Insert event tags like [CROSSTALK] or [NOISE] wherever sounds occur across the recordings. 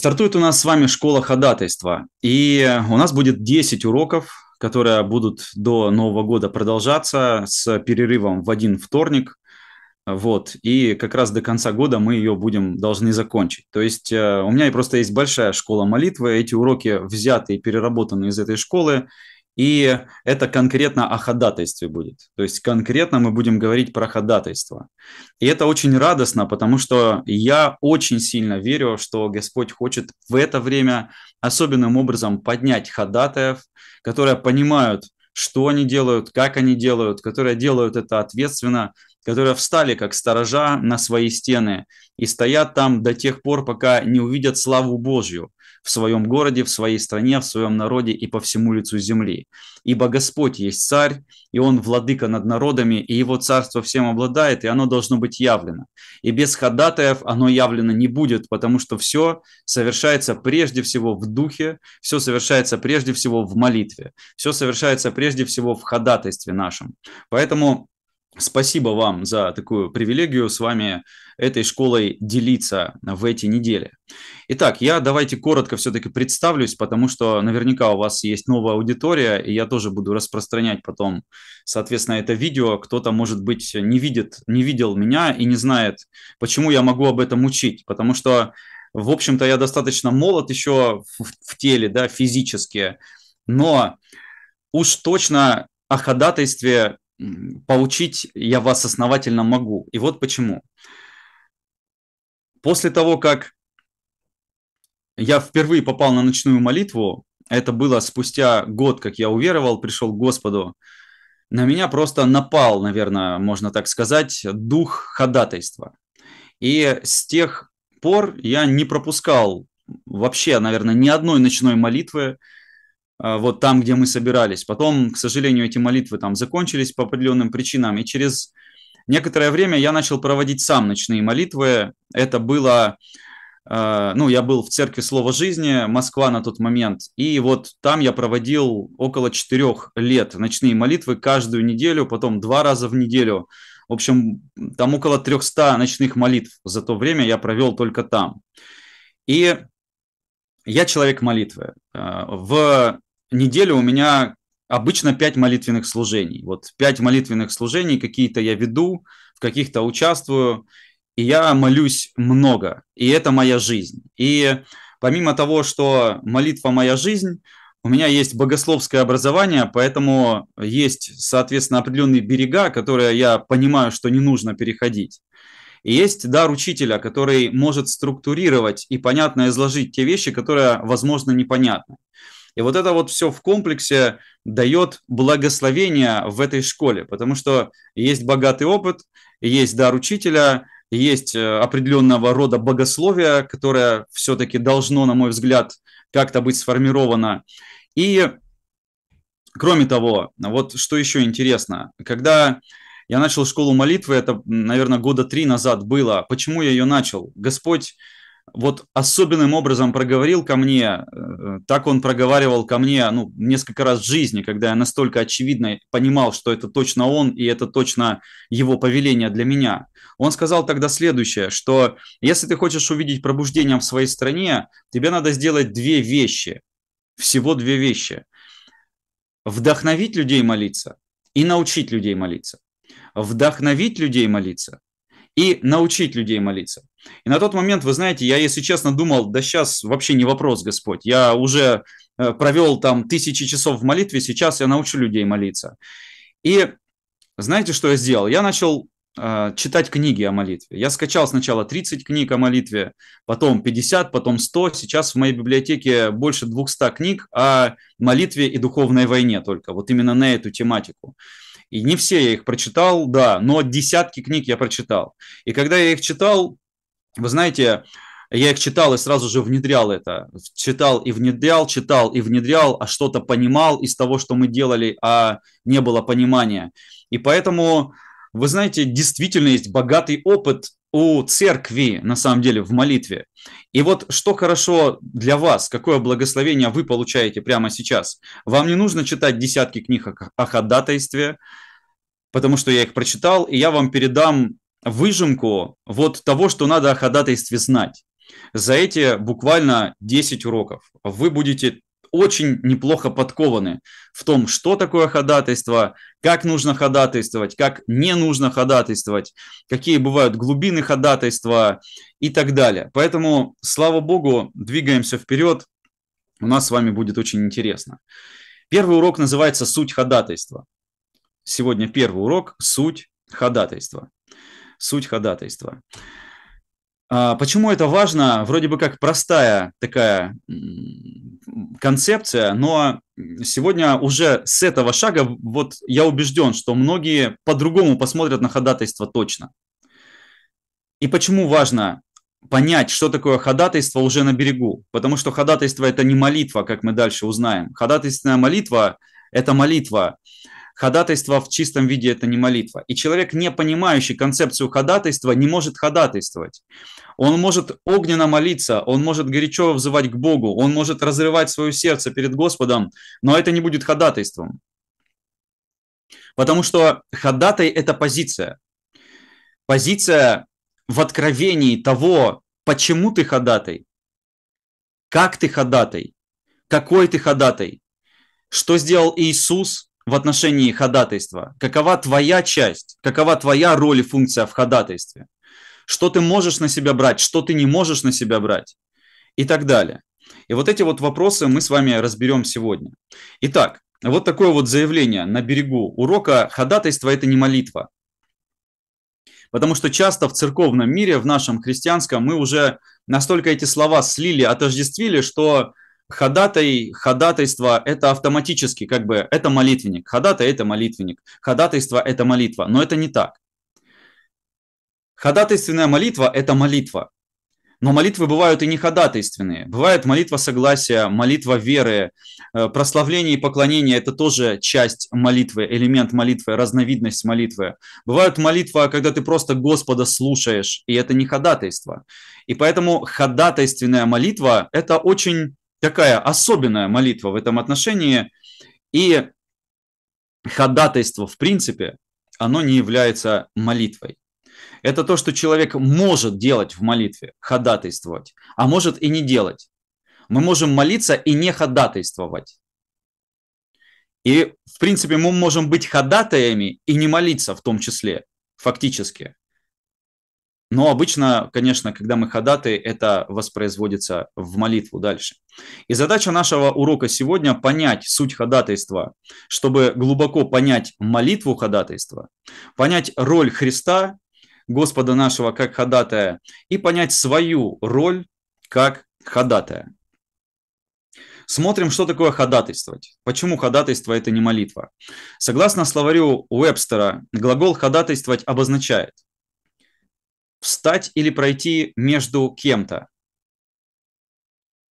Стартует у нас с вами школа ходатайства. И у нас будет 10 уроков, которые будут до Нового года продолжаться с перерывом в один вторник. Вот. И как раз до конца года мы ее будем должны закончить. То есть э, у меня просто есть большая школа молитвы. Эти уроки взяты и переработаны из этой школы. И это конкретно о ходатайстве будет. То есть конкретно мы будем говорить про ходатайство. И это очень радостно, потому что я очень сильно верю, что Господь хочет в это время особенным образом поднять ходатаев, которые понимают, что они делают, как они делают, которые делают это ответственно, которые встали как сторожа на свои стены и стоят там до тех пор, пока не увидят славу Божью в своем городе, в своей стране, в своем народе и по всему лицу земли. Ибо Господь есть царь, и он владыка над народами, и его царство всем обладает, и оно должно быть явлено. И без ходатаев оно явлено не будет, потому что все совершается прежде всего в духе, все совершается прежде всего в молитве, все совершается прежде всего в ходатайстве нашем. Поэтому Спасибо вам за такую привилегию с вами этой школой делиться в эти недели. Итак, я давайте коротко все-таки представлюсь, потому что наверняка у вас есть новая аудитория, и я тоже буду распространять потом, соответственно, это видео. Кто-то, может быть, не видит, не видел меня и не знает, почему я могу об этом учить, потому что, в общем-то, я достаточно молод еще в, в теле, да, физически, но уж точно о ходатайстве получить я вас основательно могу. И вот почему. После того, как я впервые попал на ночную молитву, это было спустя год, как я уверовал, пришел к Господу, на меня просто напал, наверное, можно так сказать, дух ходатайства. И с тех пор я не пропускал вообще, наверное, ни одной ночной молитвы, а, вот там, где мы собирались. Потом, к сожалению, эти молитвы там закончились по определенным причинам, и через некоторое время я начал проводить сам ночные молитвы. Это было, а, ну, я был в церкви Слова Жизни, Москва на тот момент, и вот там я проводил около четырех лет ночные молитвы каждую неделю, потом два раза в неделю. В общем, там около 300 ночных молитв за то время я провел только там. И я человек молитвы. А, в неделя у меня обычно пять молитвенных служений. Вот пять молитвенных служений какие-то я веду, в каких-то участвую, и я молюсь много, и это моя жизнь. И помимо того, что молитва моя жизнь, у меня есть богословское образование, поэтому есть, соответственно, определенные берега, которые я понимаю, что не нужно переходить. И есть дар учителя, который может структурировать и понятно изложить те вещи, которые, возможно, непонятны. И вот это вот все в комплексе дает благословение в этой школе, потому что есть богатый опыт, есть дар учителя, есть э, определенного рода богословие, которое все-таки должно, на мой взгляд, как-то быть сформировано. И кроме того, вот что еще интересно, когда я начал школу молитвы, это, наверное, года три назад было. Почему я ее начал? Господь вот особенным образом проговорил ко мне, э, так он проговаривал ко мне ну, несколько раз в жизни, когда я настолько очевидно понимал, что это точно он и это точно его повеление для меня. Он сказал тогда следующее, что если ты хочешь увидеть пробуждение в своей стране, тебе надо сделать две вещи, всего две вещи. Вдохновить людей молиться и научить людей молиться. Вдохновить людей молиться и научить людей молиться. И на тот момент, вы знаете, я, если честно, думал, да сейчас вообще не вопрос, Господь. Я уже э, провел там тысячи часов в молитве, сейчас я научу людей молиться. И знаете, что я сделал? Я начал э, читать книги о молитве. Я скачал сначала 30 книг о молитве, потом 50, потом 100. Сейчас в моей библиотеке больше 200 книг о молитве и духовной войне только, вот именно на эту тематику. И не все я их прочитал, да, но десятки книг я прочитал. И когда я их читал, вы знаете, я их читал и сразу же внедрял это. Читал и внедрял, читал и внедрял, а что-то понимал из того, что мы делали, а не было понимания. И поэтому, вы знаете, действительно есть богатый опыт у церкви, на самом деле, в молитве. И вот что хорошо для вас, какое благословение вы получаете прямо сейчас. Вам не нужно читать десятки книг о ходатайстве, потому что я их прочитал, и я вам передам выжимку вот того, что надо о ходатайстве знать. За эти буквально 10 уроков вы будете очень неплохо подкованы в том, что такое ходатайство, как нужно ходатайствовать, как не нужно ходатайствовать, какие бывают глубины ходатайства и так далее. Поэтому, слава богу, двигаемся вперед. У нас с вами будет очень интересно. Первый урок называется «Суть ходатайства». Сегодня первый урок «Суть ходатайства». Суть ходатайства. А, почему это важно? Вроде бы как простая такая концепция, но сегодня уже с этого шага, вот я убежден, что многие по-другому посмотрят на ходатайство точно. И почему важно понять, что такое ходатайство уже на берегу? Потому что ходатайство – это не молитва, как мы дальше узнаем. Ходатайственная молитва – это молитва, Ходатайство в чистом виде – это не молитва. И человек, не понимающий концепцию ходатайства, не может ходатайствовать. Он может огненно молиться, он может горячо взывать к Богу, он может разрывать свое сердце перед Господом, но это не будет ходатайством. Потому что ходатай – это позиция. Позиция в откровении того, почему ты ходатай, как ты ходатай, какой ты ходатай, что сделал Иисус – в отношении ходатайства? Какова твоя часть? Какова твоя роль и функция в ходатайстве? Что ты можешь на себя брать? Что ты не можешь на себя брать? И так далее. И вот эти вот вопросы мы с вами разберем сегодня. Итак, вот такое вот заявление на берегу урока «Ходатайство – это не молитва». Потому что часто в церковном мире, в нашем христианском, мы уже настолько эти слова слили, отождествили, что ходатай, ходатайство – это автоматически, как бы, это молитвенник. Ходатай – это молитвенник. Ходатайство – это молитва. Но это не так. Ходатайственная молитва – это молитва. Но молитвы бывают и не ходатайственные. Бывает молитва согласия, молитва веры, э, прославление и поклонение – это тоже часть молитвы, элемент молитвы, разновидность молитвы. Бывают молитва, когда ты просто Господа слушаешь, и это не ходатайство. И поэтому ходатайственная молитва – это очень такая особенная молитва в этом отношении. И ходатайство, в принципе, оно не является молитвой. Это то, что человек может делать в молитве, ходатайствовать, а может и не делать. Мы можем молиться и не ходатайствовать. И, в принципе, мы можем быть ходатаями и не молиться в том числе, фактически. Но обычно, конечно, когда мы ходаты, это воспроизводится в молитву дальше. И задача нашего урока сегодня – понять суть ходатайства, чтобы глубоко понять молитву ходатайства, понять роль Христа, Господа нашего, как ходатая, и понять свою роль как ходатая. Смотрим, что такое ходатайствовать. Почему ходатайство – это не молитва? Согласно словарю Уэбстера, глагол «ходатайствовать» обозначает – встать или пройти между кем-то.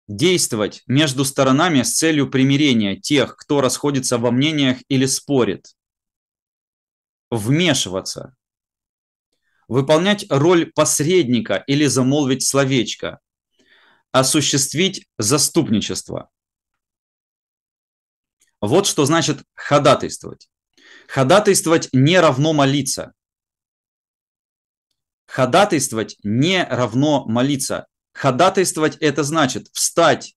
Действовать между сторонами с целью примирения тех, кто расходится во мнениях или спорит. Вмешиваться. Выполнять роль посредника или замолвить словечко. Осуществить заступничество. Вот что значит ходатайствовать. Ходатайствовать не равно молиться. Ходатайствовать не равно молиться. Ходатайствовать – это значит встать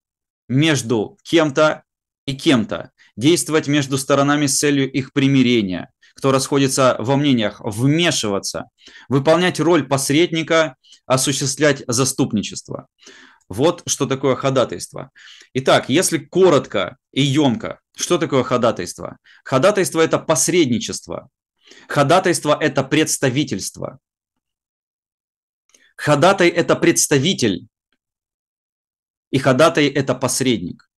между кем-то и кем-то, действовать между сторонами с целью их примирения, кто расходится во мнениях, вмешиваться, выполнять роль посредника, осуществлять заступничество. Вот что такое ходатайство. Итак, если коротко и емко, что такое ходатайство? Ходатайство – это посредничество. Ходатайство – это представительство. Ходатай – это представитель, и ходатай – это посредник.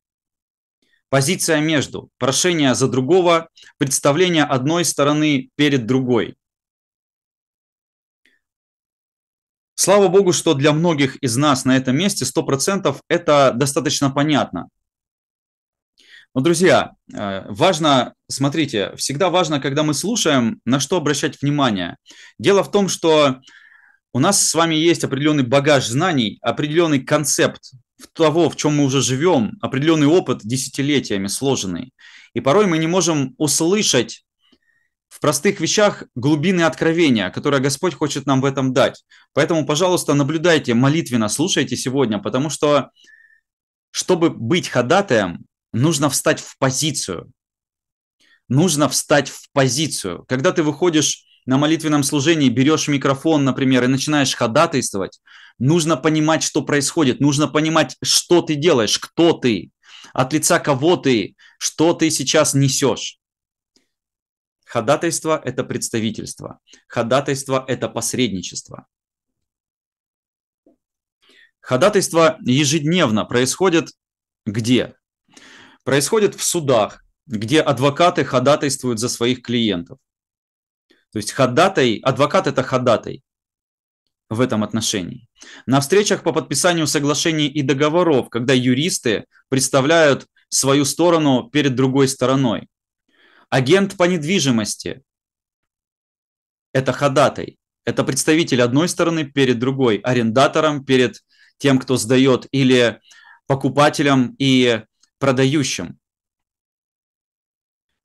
Позиция между – прошение за другого, представление одной стороны перед другой. Слава Богу, что для многих из нас на этом месте 100% это достаточно понятно. Но, друзья, э, важно, смотрите, всегда важно, когда мы слушаем, на что обращать внимание. Дело в том, что у нас с вами есть определенный багаж знаний, определенный концепт того, в чем мы уже живем, определенный опыт десятилетиями сложенный. И порой мы не можем услышать в простых вещах глубины откровения, которое Господь хочет нам в этом дать. Поэтому, пожалуйста, наблюдайте молитвенно, слушайте сегодня, потому что, чтобы быть ходатаем, нужно встать в позицию. Нужно встать в позицию. Когда ты выходишь на молитвенном служении берешь микрофон, например, и начинаешь ходатайствовать, нужно понимать, что происходит, нужно понимать, что ты делаешь, кто ты, от лица кого ты, что ты сейчас несешь. Ходатайство – это представительство. Ходатайство – это посредничество. Ходатайство ежедневно происходит где? Происходит в судах, где адвокаты ходатайствуют за своих клиентов. То есть ходатай, адвокат – это ходатай в этом отношении. На встречах по подписанию соглашений и договоров, когда юристы представляют свою сторону перед другой стороной. Агент по недвижимости – это ходатай, это представитель одной стороны перед другой, арендатором перед тем, кто сдает, или покупателем и продающим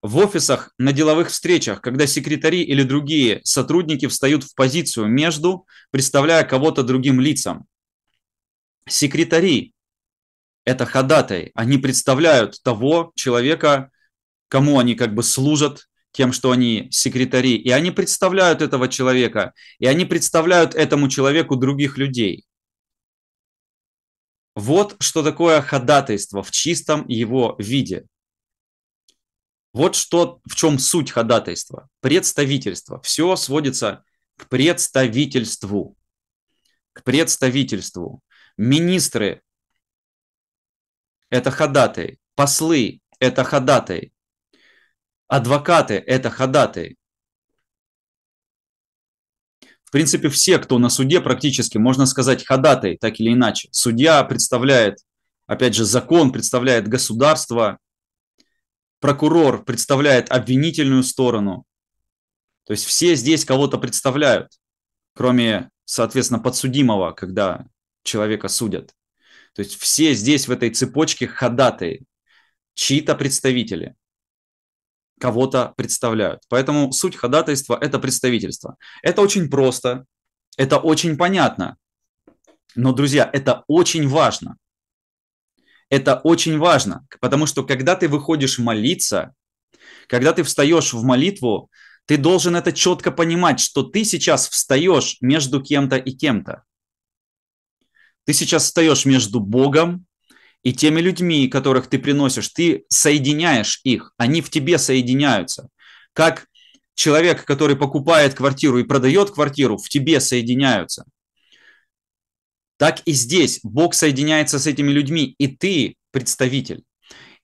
в офисах, на деловых встречах, когда секретари или другие сотрудники встают в позицию между, представляя кого-то другим лицам. Секретари – это ходатай, они представляют того человека, кому они как бы служат, тем, что они секретари, и они представляют этого человека, и они представляют этому человеку других людей. Вот что такое ходатайство в чистом его виде – вот что, в чем суть ходатайства. Представительство. Все сводится к представительству. К представительству. Министры – это ходатай. Послы – это ходатай. Адвокаты – это ходатай. В принципе, все, кто на суде практически, можно сказать, ходатай, так или иначе. Судья представляет, опять же, закон, представляет государство, прокурор представляет обвинительную сторону. То есть все здесь кого-то представляют, кроме, соответственно, подсудимого, когда человека судят. То есть все здесь в этой цепочке ходатай чьи-то представители кого-то представляют. Поэтому суть ходатайства – это представительство. Это очень просто, это очень понятно. Но, друзья, это очень важно. Это очень важно, потому что когда ты выходишь молиться, когда ты встаешь в молитву, ты должен это четко понимать, что ты сейчас встаешь между кем-то и кем-то. Ты сейчас встаешь между Богом и теми людьми, которых ты приносишь. Ты соединяешь их, они в тебе соединяются. Как человек, который покупает квартиру и продает квартиру, в тебе соединяются так и здесь Бог соединяется с этими людьми, и ты представитель.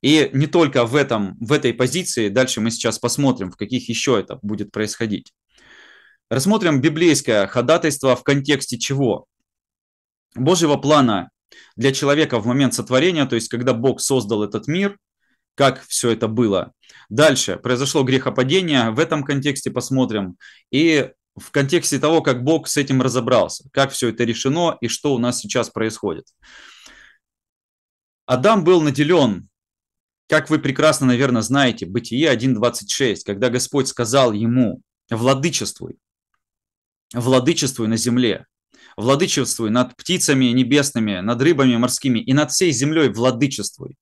И не только в, этом, в этой позиции, дальше мы сейчас посмотрим, в каких еще это будет происходить. Рассмотрим библейское ходатайство в контексте чего? Божьего плана для человека в момент сотворения, то есть когда Бог создал этот мир, как все это было. Дальше произошло грехопадение, в этом контексте посмотрим. И в контексте того, как Бог с этим разобрался, как все это решено и что у нас сейчас происходит. Адам был наделен, как вы прекрасно, наверное, знаете, Бытие 1.26, когда Господь сказал ему, владычествуй, владычествуй на земле, владычествуй над птицами небесными, над рыбами морскими и над всей землей владычествуй.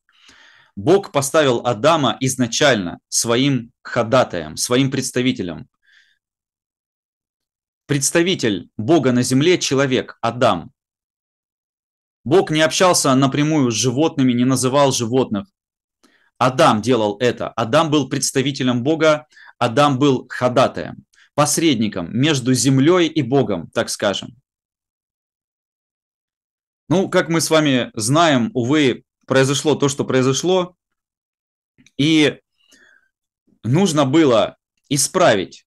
Бог поставил Адама изначально своим ходатаем, своим представителем представитель Бога на земле – человек, Адам. Бог не общался напрямую с животными, не называл животных. Адам делал это. Адам был представителем Бога, Адам был ходатаем, посредником между землей и Богом, так скажем. Ну, как мы с вами знаем, увы, произошло то, что произошло, и нужно было исправить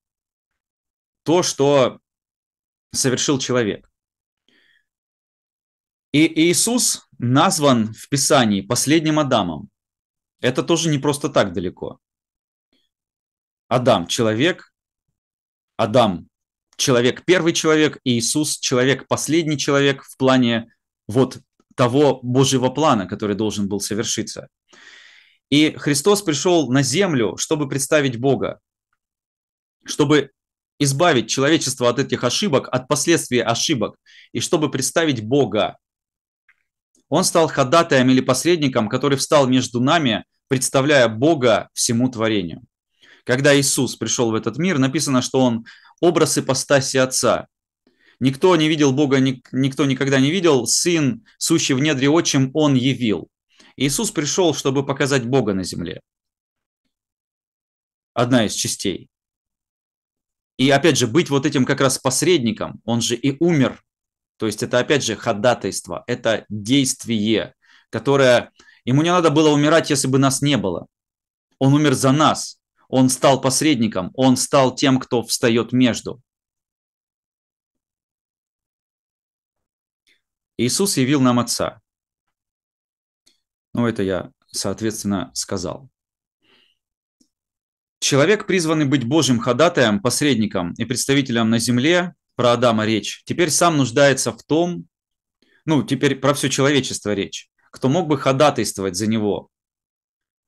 то, что совершил человек. И Иисус назван в Писании последним Адамом. Это тоже не просто так далеко. Адам – человек, Адам – человек – первый человек, и Иисус – человек – последний человек в плане вот того Божьего плана, который должен был совершиться. И Христос пришел на землю, чтобы представить Бога, чтобы избавить человечество от этих ошибок, от последствий ошибок, и чтобы представить Бога. Он стал ходатаем или посредником, который встал между нами, представляя Бога всему творению. Когда Иисус пришел в этот мир, написано, что Он образ ипостаси Отца. Никто не видел Бога, никто никогда не видел, Сын, сущий в недре отчим, Он явил. Иисус пришел, чтобы показать Бога на земле. Одна из частей. И опять же, быть вот этим как раз посредником, он же и умер. То есть это опять же ходатайство, это действие, которое ему не надо было умирать, если бы нас не было. Он умер за нас, он стал посредником, он стал тем, кто встает между. Иисус явил нам Отца. Ну, это я, соответственно, сказал. Человек, призванный быть Божьим ходатаем, посредником и представителем на земле, про Адама речь, теперь сам нуждается в том, ну, теперь про все человечество речь, кто мог бы ходатайствовать за него,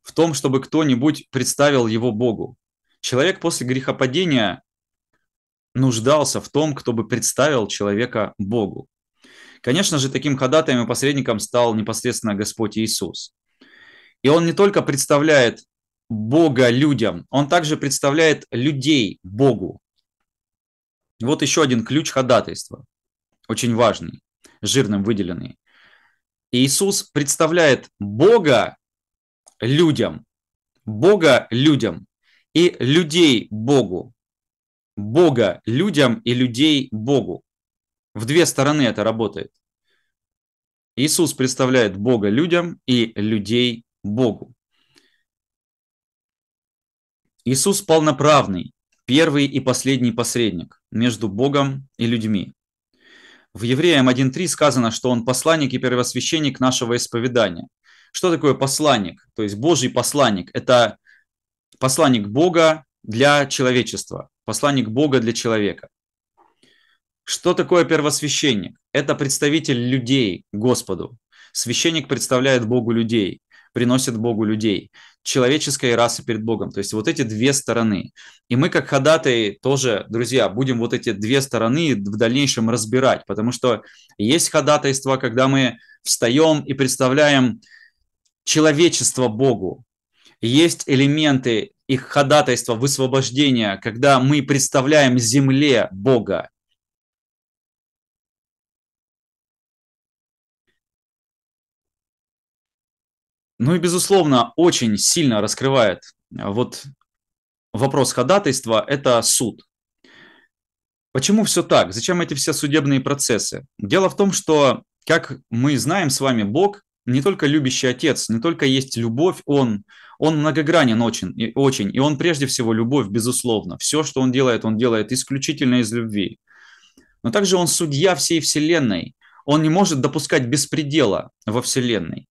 в том, чтобы кто-нибудь представил его Богу. Человек после грехопадения нуждался в том, кто бы представил человека Богу. Конечно же, таким ходатаем и посредником стал непосредственно Господь Иисус. И он не только представляет Бога людям, он также представляет людей Богу. Вот еще один ключ ходатайства, очень важный, жирным выделенный. Иисус представляет Бога людям, Бога людям и людей Богу. Бога людям и людей Богу. В две стороны это работает. Иисус представляет Бога людям и людей Богу. Иисус полноправный, первый и последний посредник между Богом и людьми. В Евреям 1.3 сказано, что он посланник и первосвященник нашего исповедания. Что такое посланник? То есть Божий посланник – это посланник Бога для человечества, посланник Бога для человека. Что такое первосвященник? Это представитель людей Господу. Священник представляет Богу людей, приносит Богу людей человеческой расы перед Богом. То есть вот эти две стороны. И мы как ходатай тоже, друзья, будем вот эти две стороны в дальнейшем разбирать, потому что есть ходатайство, когда мы встаем и представляем человечество Богу. Есть элементы их ходатайства, высвобождения, когда мы представляем земле Бога, Ну и, безусловно, очень сильно раскрывает э, вот вопрос ходатайства – это суд. Почему все так? Зачем эти все судебные процессы? Дело в том, что, как мы знаем с вами, Бог не только любящий отец, не только есть любовь, он, он многогранен очень, и, очень, и он прежде всего любовь, безусловно. Все, что он делает, он делает исключительно из любви. Но также он судья всей вселенной. Он не может допускать беспредела во вселенной.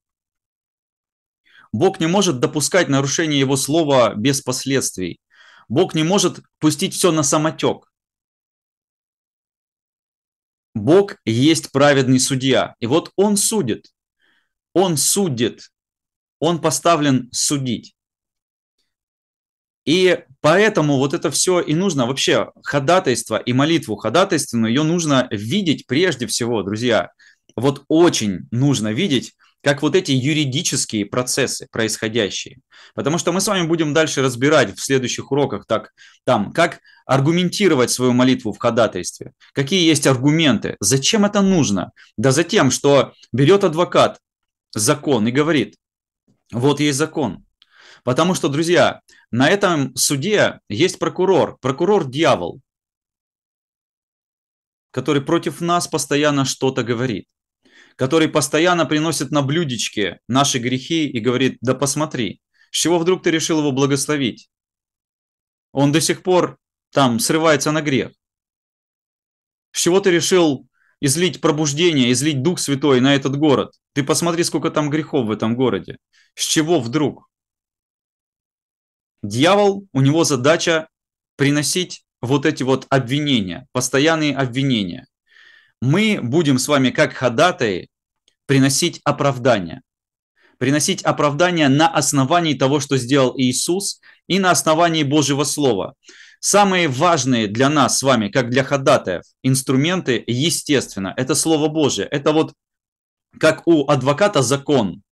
Бог не может допускать нарушение его слова без последствий. Бог не может пустить все на самотек. Бог есть праведный судья. И вот он судит. Он судит. Он поставлен судить. И поэтому вот это все и нужно вообще ходатайство и молитву ходатайственную, ее нужно видеть прежде всего, друзья. Вот очень нужно видеть как вот эти юридические процессы происходящие. Потому что мы с вами будем дальше разбирать в следующих уроках, так, там, как аргументировать свою молитву в ходатайстве, какие есть аргументы, зачем это нужно. Да за тем, что берет адвокат закон и говорит, вот есть закон. Потому что, друзья, на этом суде есть прокурор, прокурор-дьявол, который против нас постоянно что-то говорит который постоянно приносит на блюдечке наши грехи и говорит, да посмотри, с чего вдруг ты решил его благословить? Он до сих пор там срывается на грех. С чего ты решил излить пробуждение, излить Дух Святой на этот город? Ты посмотри, сколько там грехов в этом городе. С чего вдруг? Дьявол, у него задача приносить вот эти вот обвинения, постоянные обвинения мы будем с вами как ходатай приносить оправдание. Приносить оправдание на основании того, что сделал Иисус, и на основании Божьего Слова. Самые важные для нас с вами, как для ходатаев, инструменты, естественно, это Слово Божие. Это вот как у адвоката закон,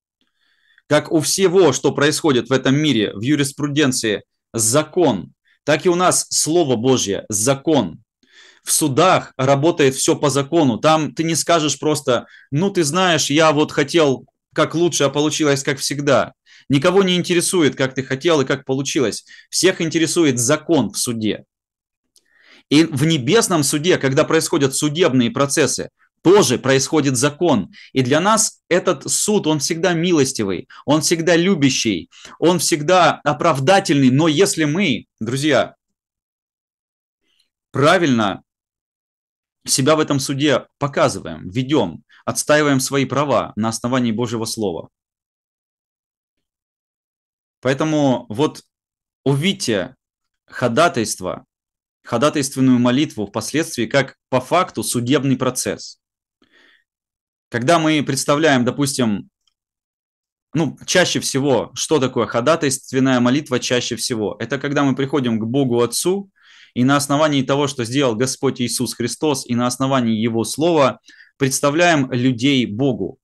как у всего, что происходит в этом мире, в юриспруденции, закон, так и у нас Слово Божье, закон в судах работает все по закону. Там ты не скажешь просто, ну ты знаешь, я вот хотел как лучше, а получилось как всегда. Никого не интересует, как ты хотел и как получилось. Всех интересует закон в суде. И в небесном суде, когда происходят судебные процессы, тоже происходит закон. И для нас этот суд, он всегда милостивый, он всегда любящий, он всегда оправдательный. Но если мы, друзья, правильно себя в этом суде показываем, ведем, отстаиваем свои права на основании Божьего Слова. Поэтому вот увидьте ходатайство, ходатайственную молитву впоследствии как по факту судебный процесс. Когда мы представляем, допустим, ну, чаще всего, что такое ходатайственная молитва чаще всего? Это когда мы приходим к Богу Отцу и на основании того, что сделал Господь Иисус Христос, и на основании Его Слова представляем людей Богу,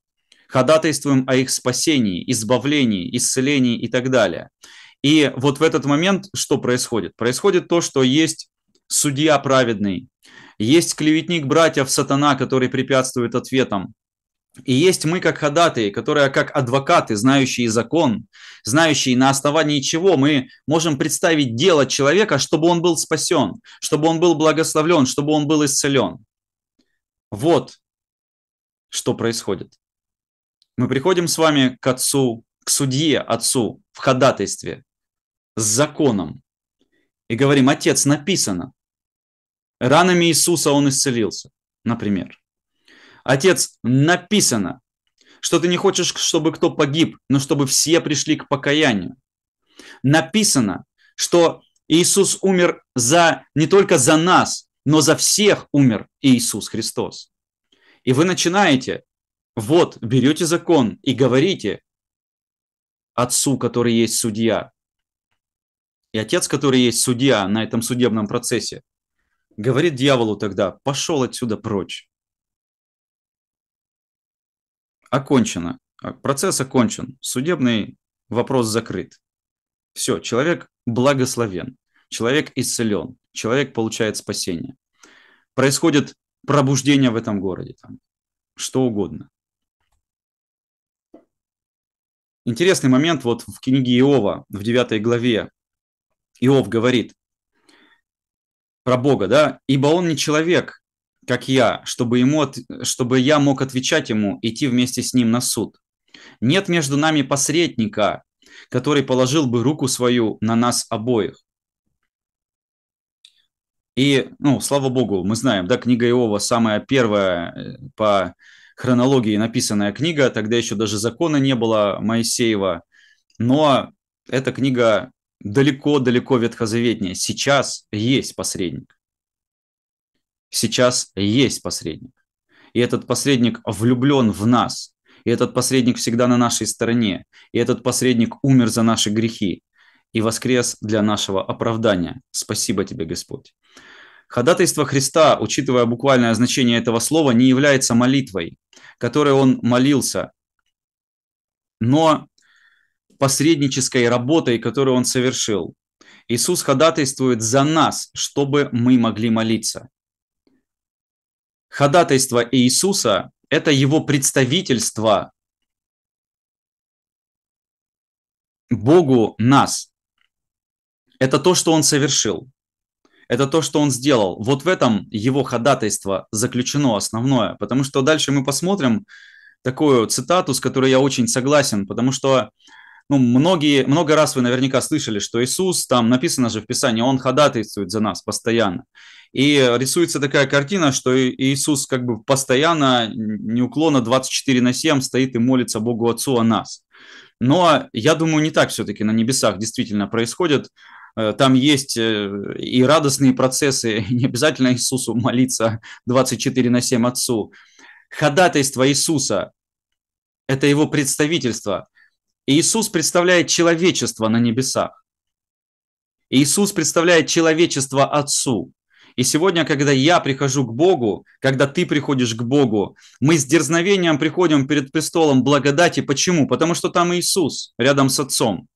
ходатайствуем о их спасении, избавлении, исцелении и так далее. И вот в этот момент что происходит? Происходит то, что есть судья праведный, есть клеветник братьев сатана, который препятствует ответам, и есть мы как ходатые, которые как адвокаты, знающие закон, знающие на основании чего мы можем представить дело человека, чтобы он был спасен, чтобы он был благословлен, чтобы он был исцелен. Вот что происходит. Мы приходим с вами к отцу, к судье отцу в ходатайстве с законом и говорим, отец, написано, ранами Иисуса он исцелился, например. Отец, написано, что ты не хочешь, чтобы кто погиб, но чтобы все пришли к покаянию. Написано, что Иисус умер за, не только за нас, но за всех умер Иисус Христос. И вы начинаете, вот, берете закон и говорите отцу, который есть судья, и отец, который есть судья на этом судебном процессе, говорит дьяволу тогда, пошел отсюда прочь окончено, а, процесс окончен, судебный вопрос закрыт. Все, человек благословен, человек исцелен, человек получает спасение. Происходит пробуждение в этом городе, там, что угодно. Интересный момент вот в книге Иова, в 9 главе. Иов говорит про Бога, да, «Ибо он не человек, как я, чтобы, ему чтобы я мог отвечать ему, идти вместе с ним на суд. Нет между нами посредника, который положил бы руку свою на нас обоих. И, ну, слава богу, мы знаем, да, книга Иова самая первая э, по хронологии написанная книга, тогда еще даже закона не было Моисеева, но эта книга далеко-далеко ветхозаветнее. Сейчас есть посредник сейчас есть посредник. И этот посредник влюблен в нас. И этот посредник всегда на нашей стороне. И этот посредник умер за наши грехи и воскрес для нашего оправдания. Спасибо тебе, Господь. Ходатайство Христа, учитывая буквальное значение этого слова, не является молитвой, которой он молился, но посреднической работой, которую он совершил. Иисус ходатайствует за нас, чтобы мы могли молиться ходатайство Иисуса – это его представительство Богу нас. Это то, что он совершил. Это то, что он сделал. Вот в этом его ходатайство заключено основное. Потому что дальше мы посмотрим такую цитату, с которой я очень согласен, потому что ну, многие, много раз вы наверняка слышали, что Иисус, там написано же в Писании, Он ходатайствует за нас постоянно. И рисуется такая картина, что Иисус как бы постоянно, неуклонно 24 на 7 стоит и молится Богу Отцу о нас. Но я думаю, не так все-таки на небесах действительно происходит. Э, там есть э, и радостные процессы, [LAUGHS] не обязательно Иисусу молиться 24 на 7 Отцу. Ходатайство Иисуса – это его представительство. Иисус представляет человечество на небесах. Иисус представляет человечество Отцу. И сегодня, когда я прихожу к Богу, когда ты приходишь к Богу, мы с дерзновением приходим перед престолом благодати. Почему? Потому что там Иисус рядом с Отцом.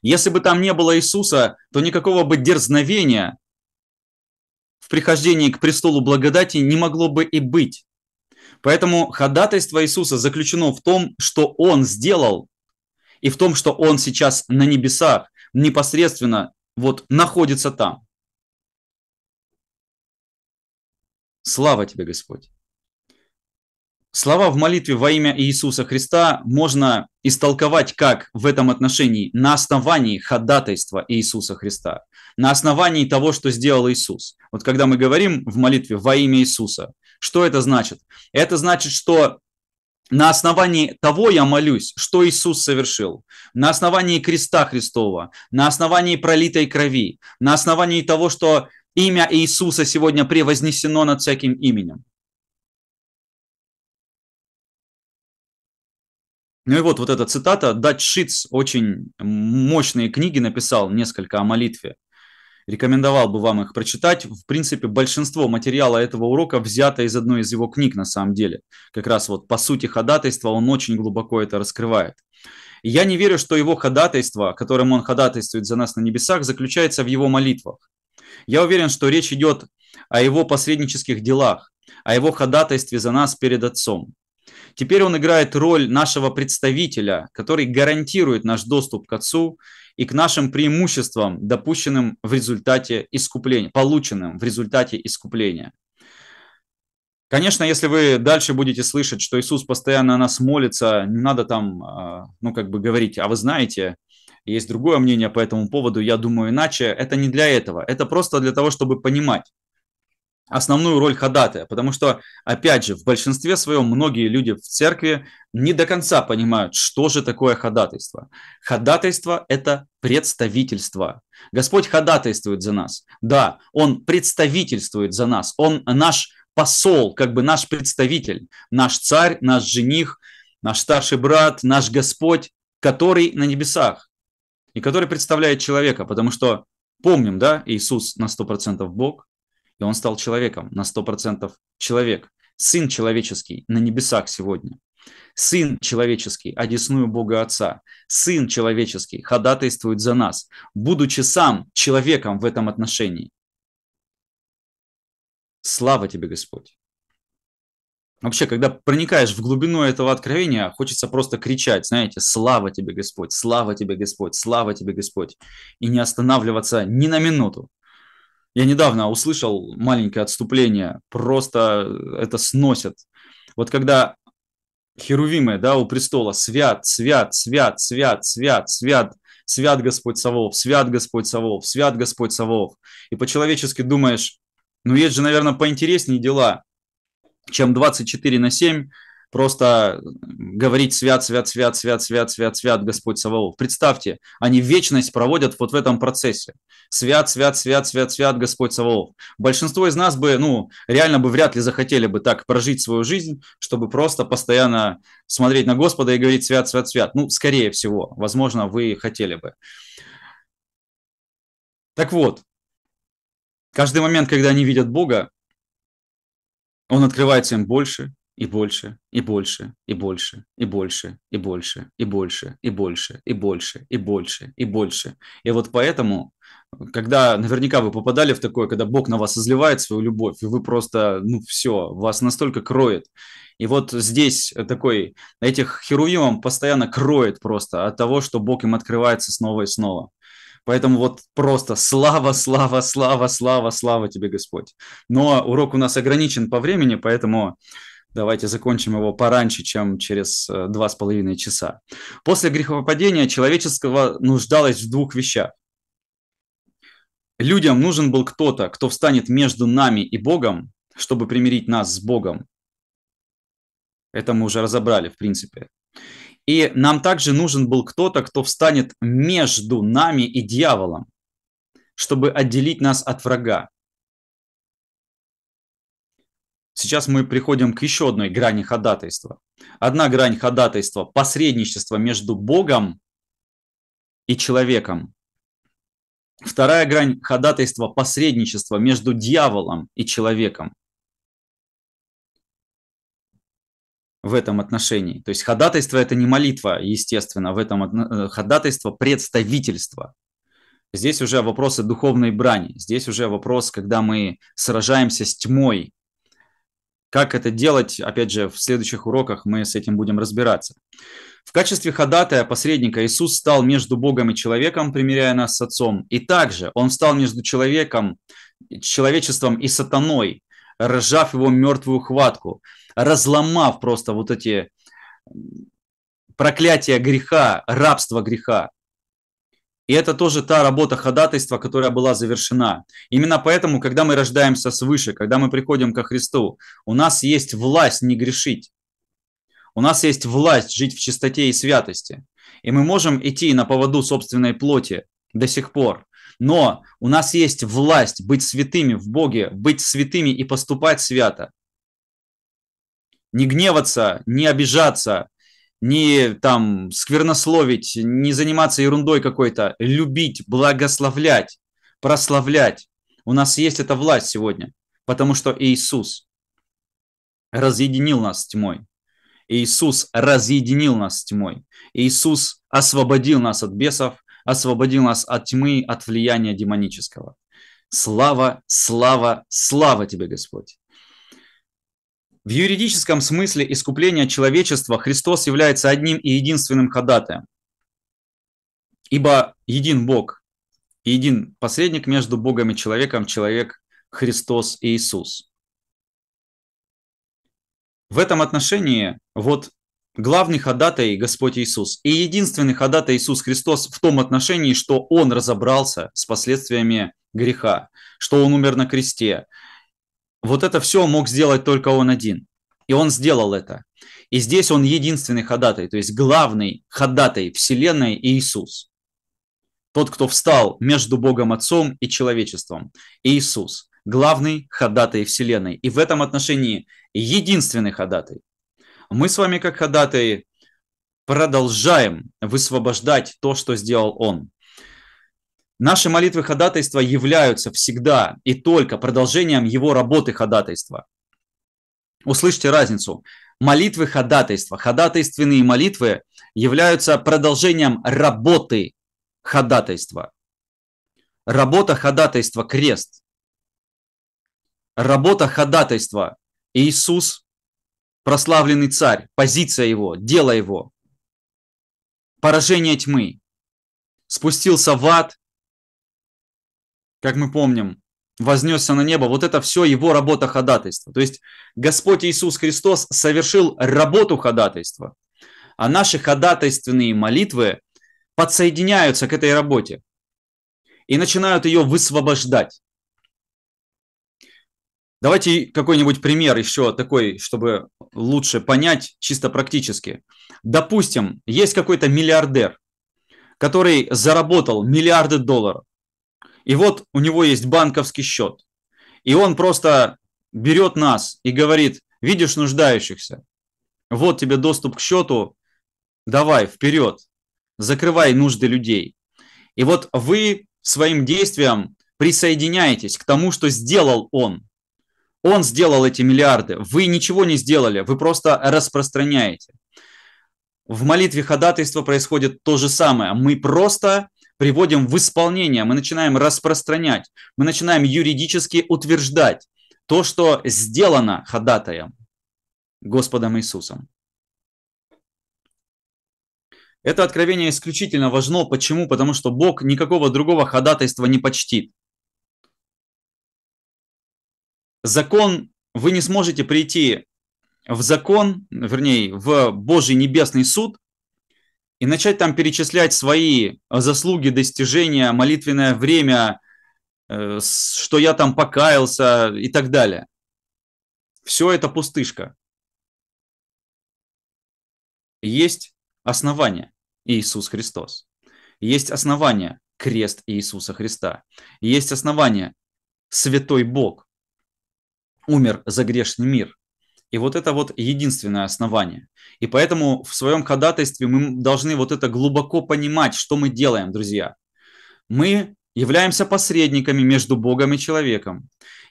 Если бы там не было Иисуса, то никакого бы дерзновения в прихождении к престолу благодати не могло бы и быть. Поэтому ходатайство Иисуса заключено в том, что Он сделал, и в том, что Он сейчас на небесах, непосредственно вот находится там. Слава тебе, Господь! Слова в молитве во имя Иисуса Христа можно истолковать как в этом отношении на основании ходатайства Иисуса Христа, на основании того, что сделал Иисус. Вот когда мы говорим в молитве во имя Иисуса, что это значит? Это значит, что на основании того я молюсь, что Иисус совершил, на основании креста Христова, на основании пролитой крови, на основании того, что Имя Иисуса сегодня превознесено над всяким именем. Ну и вот, вот эта цитата. Дач Шиц очень мощные книги написал, несколько о молитве. Рекомендовал бы вам их прочитать. В принципе, большинство материала этого урока взято из одной из его книг на самом деле. Как раз вот по сути ходатайства он очень глубоко это раскрывает. я не верю, что его ходатайство, которым он ходатайствует за нас на небесах, заключается в его молитвах. Я уверен, что речь идет о его посреднических делах, о его ходатайстве за нас перед Отцом. Теперь он играет роль нашего представителя, который гарантирует наш доступ к Отцу и к нашим преимуществам, допущенным в результате искупления, полученным в результате искупления. Конечно, если вы дальше будете слышать, что Иисус постоянно о нас молится, не надо там, а, ну, как бы говорить, а вы знаете, есть другое мнение по этому поводу, я думаю иначе. Это не для этого, это просто для того, чтобы понимать основную роль ходатая, потому что, опять же, в большинстве своем многие люди в церкви не до конца понимают, что же такое ходатайство. Ходатайство – это представительство. Господь ходатайствует за нас. Да, Он представительствует за нас. Он наш посол, как бы наш представитель, наш царь, наш жених, наш старший брат, наш Господь, который на небесах и который представляет человека, потому что помним, да, Иисус на 100% Бог, и он стал человеком, на 100% человек. Сын человеческий на небесах сегодня. Сын человеческий, одесную Бога Отца. Сын человеческий ходатайствует за нас, будучи сам человеком в этом отношении. Слава тебе, Господь! вообще, когда проникаешь в глубину этого откровения, хочется просто кричать, знаете, слава тебе, Господь, слава тебе, Господь, слава тебе, Господь, и не останавливаться ни на минуту. Я недавно услышал маленькое отступление, просто э, это сносят. Вот когда херувимы, да, у престола, свят, свят, свят, свят, свят, свят, свят Господь Савов, свят Господь Савов, свят Господь Савов. И по-человечески думаешь, ну есть же, наверное, поинтереснее дела, чем 24 на 7 просто говорить «свят, свят, свят, свят, свят, свят, свят, Господь Саваоф». Представьте, они вечность проводят вот в этом процессе. «Свят, свят, свят, свят, свят, Господь Саваоф». Большинство из нас бы, ну, реально бы вряд ли захотели бы так прожить свою жизнь, чтобы просто постоянно смотреть на Господа и говорить «свят, свят, свят». Ну, скорее всего, возможно, вы хотели бы. Так вот, каждый момент, когда они видят Бога, он открывает им больше и больше, и больше, и больше, и больше, и больше, и больше, и больше, и больше, и больше, и больше. И вот поэтому, когда наверняка вы попадали в такое, когда Бог на вас изливает свою любовь, и вы просто, ну все, вас настолько кроет. И вот здесь такой, этих херувимов постоянно кроет просто от того, что Бог им открывается снова и снова. Поэтому вот просто слава, слава, слава, слава, слава тебе, Господь. Но урок у нас ограничен по времени, поэтому давайте закончим его пораньше, чем через э, два с половиной часа. После грехопадения человеческого нуждалось в двух вещах. Людям нужен был кто-то, кто встанет между нами и Богом, чтобы примирить нас с Богом. Это мы уже разобрали, в принципе. И нам также нужен был кто-то, кто встанет между нами и дьяволом, чтобы отделить нас от врага. Сейчас мы приходим к еще одной грани ходатайства. Одна грань ходатайства – посредничество между Богом и человеком. Вторая грань ходатайства – посредничество между дьяволом и человеком. в этом отношении. То есть ходатайство – это не молитва, естественно, в этом э, ходатайство – представительство. Здесь уже вопросы духовной брани, здесь уже вопрос, когда мы сражаемся с тьмой. Как это делать, опять же, в следующих уроках мы с этим будем разбираться. В качестве ходатая, посредника, Иисус стал между Богом и человеком, примиряя нас с Отцом. И также Он стал между человеком, человечеством и сатаной, разжав его мертвую хватку разломав просто вот эти проклятия греха, рабство греха. И это тоже та работа ходатайства, которая была завершена. Именно поэтому, когда мы рождаемся свыше, когда мы приходим ко Христу, у нас есть власть не грешить. У нас есть власть жить в чистоте и святости. И мы можем идти на поводу собственной плоти до сих пор. Но у нас есть власть быть святыми в Боге, быть святыми и поступать свято не гневаться, не обижаться, не там сквернословить, не заниматься ерундой какой-то, любить, благословлять, прославлять. У нас есть эта власть сегодня, потому что Иисус разъединил нас с тьмой. Иисус разъединил нас с тьмой. Иисус освободил нас от бесов, освободил нас от тьмы, от влияния демонического. Слава, слава, слава тебе, Господь. В юридическом смысле искупления человечества Христос является одним и единственным ходатаем. Ибо един Бог, един посредник между Богом и человеком, человек Христос и Иисус. В этом отношении вот главный ходатай Господь Иисус и единственный ходатай Иисус Христос в том отношении, что Он разобрался с последствиями греха, что Он умер на кресте, вот это все мог сделать только он один. И он сделал это. И здесь он единственный ходатай, то есть главный ходатай Вселенной Иисус. Тот, кто встал между Богом Отцом и человечеством. Иисус. Главный ходатай Вселенной. И в этом отношении единственный ходатай. Мы с вами как ходатай продолжаем высвобождать то, что сделал он. Наши молитвы ходатайства являются всегда и только продолжением его работы ходатайства. Услышьте разницу. Молитвы ходатайства, ходатайственные молитвы являются продолжением работы ходатайства. Работа ходатайства – крест. Работа ходатайства – Иисус, прославленный царь, позиция его, дело его. Поражение тьмы. Спустился в ад, как мы помним, вознесся на небо. Вот это все его работа ходатайства. То есть Господь Иисус Христос совершил работу ходатайства, а наши ходатайственные молитвы подсоединяются к этой работе и начинают ее высвобождать. Давайте какой-нибудь пример еще такой, чтобы лучше понять чисто практически. Допустим, есть какой-то миллиардер, который заработал миллиарды долларов и вот у него есть банковский счет. И он просто берет нас и говорит, видишь нуждающихся, вот тебе доступ к счету, давай вперед, закрывай нужды людей. И вот вы своим действием присоединяетесь к тому, что сделал он. Он сделал эти миллиарды, вы ничего не сделали, вы просто распространяете. В молитве ходатайства происходит то же самое. Мы просто приводим в исполнение, мы начинаем распространять, мы начинаем юридически утверждать то, что сделано ходатаем, Господом Иисусом. Это откровение исключительно важно. Почему? Потому что Бог никакого другого ходатайства не почтит. Закон, вы не сможете прийти в закон, вернее, в Божий небесный суд и начать там перечислять свои э, заслуги, достижения, молитвенное время, э, что я там покаялся и так далее. Все это пустышка. Есть основание Иисус Христос. Есть основание крест Иисуса Христа. Есть основание Святой Бог умер за грешный мир. И вот это вот единственное основание. И поэтому в своем ходатайстве мы должны вот это глубоко понимать, что мы делаем, друзья. Мы являемся посредниками между Богом и человеком.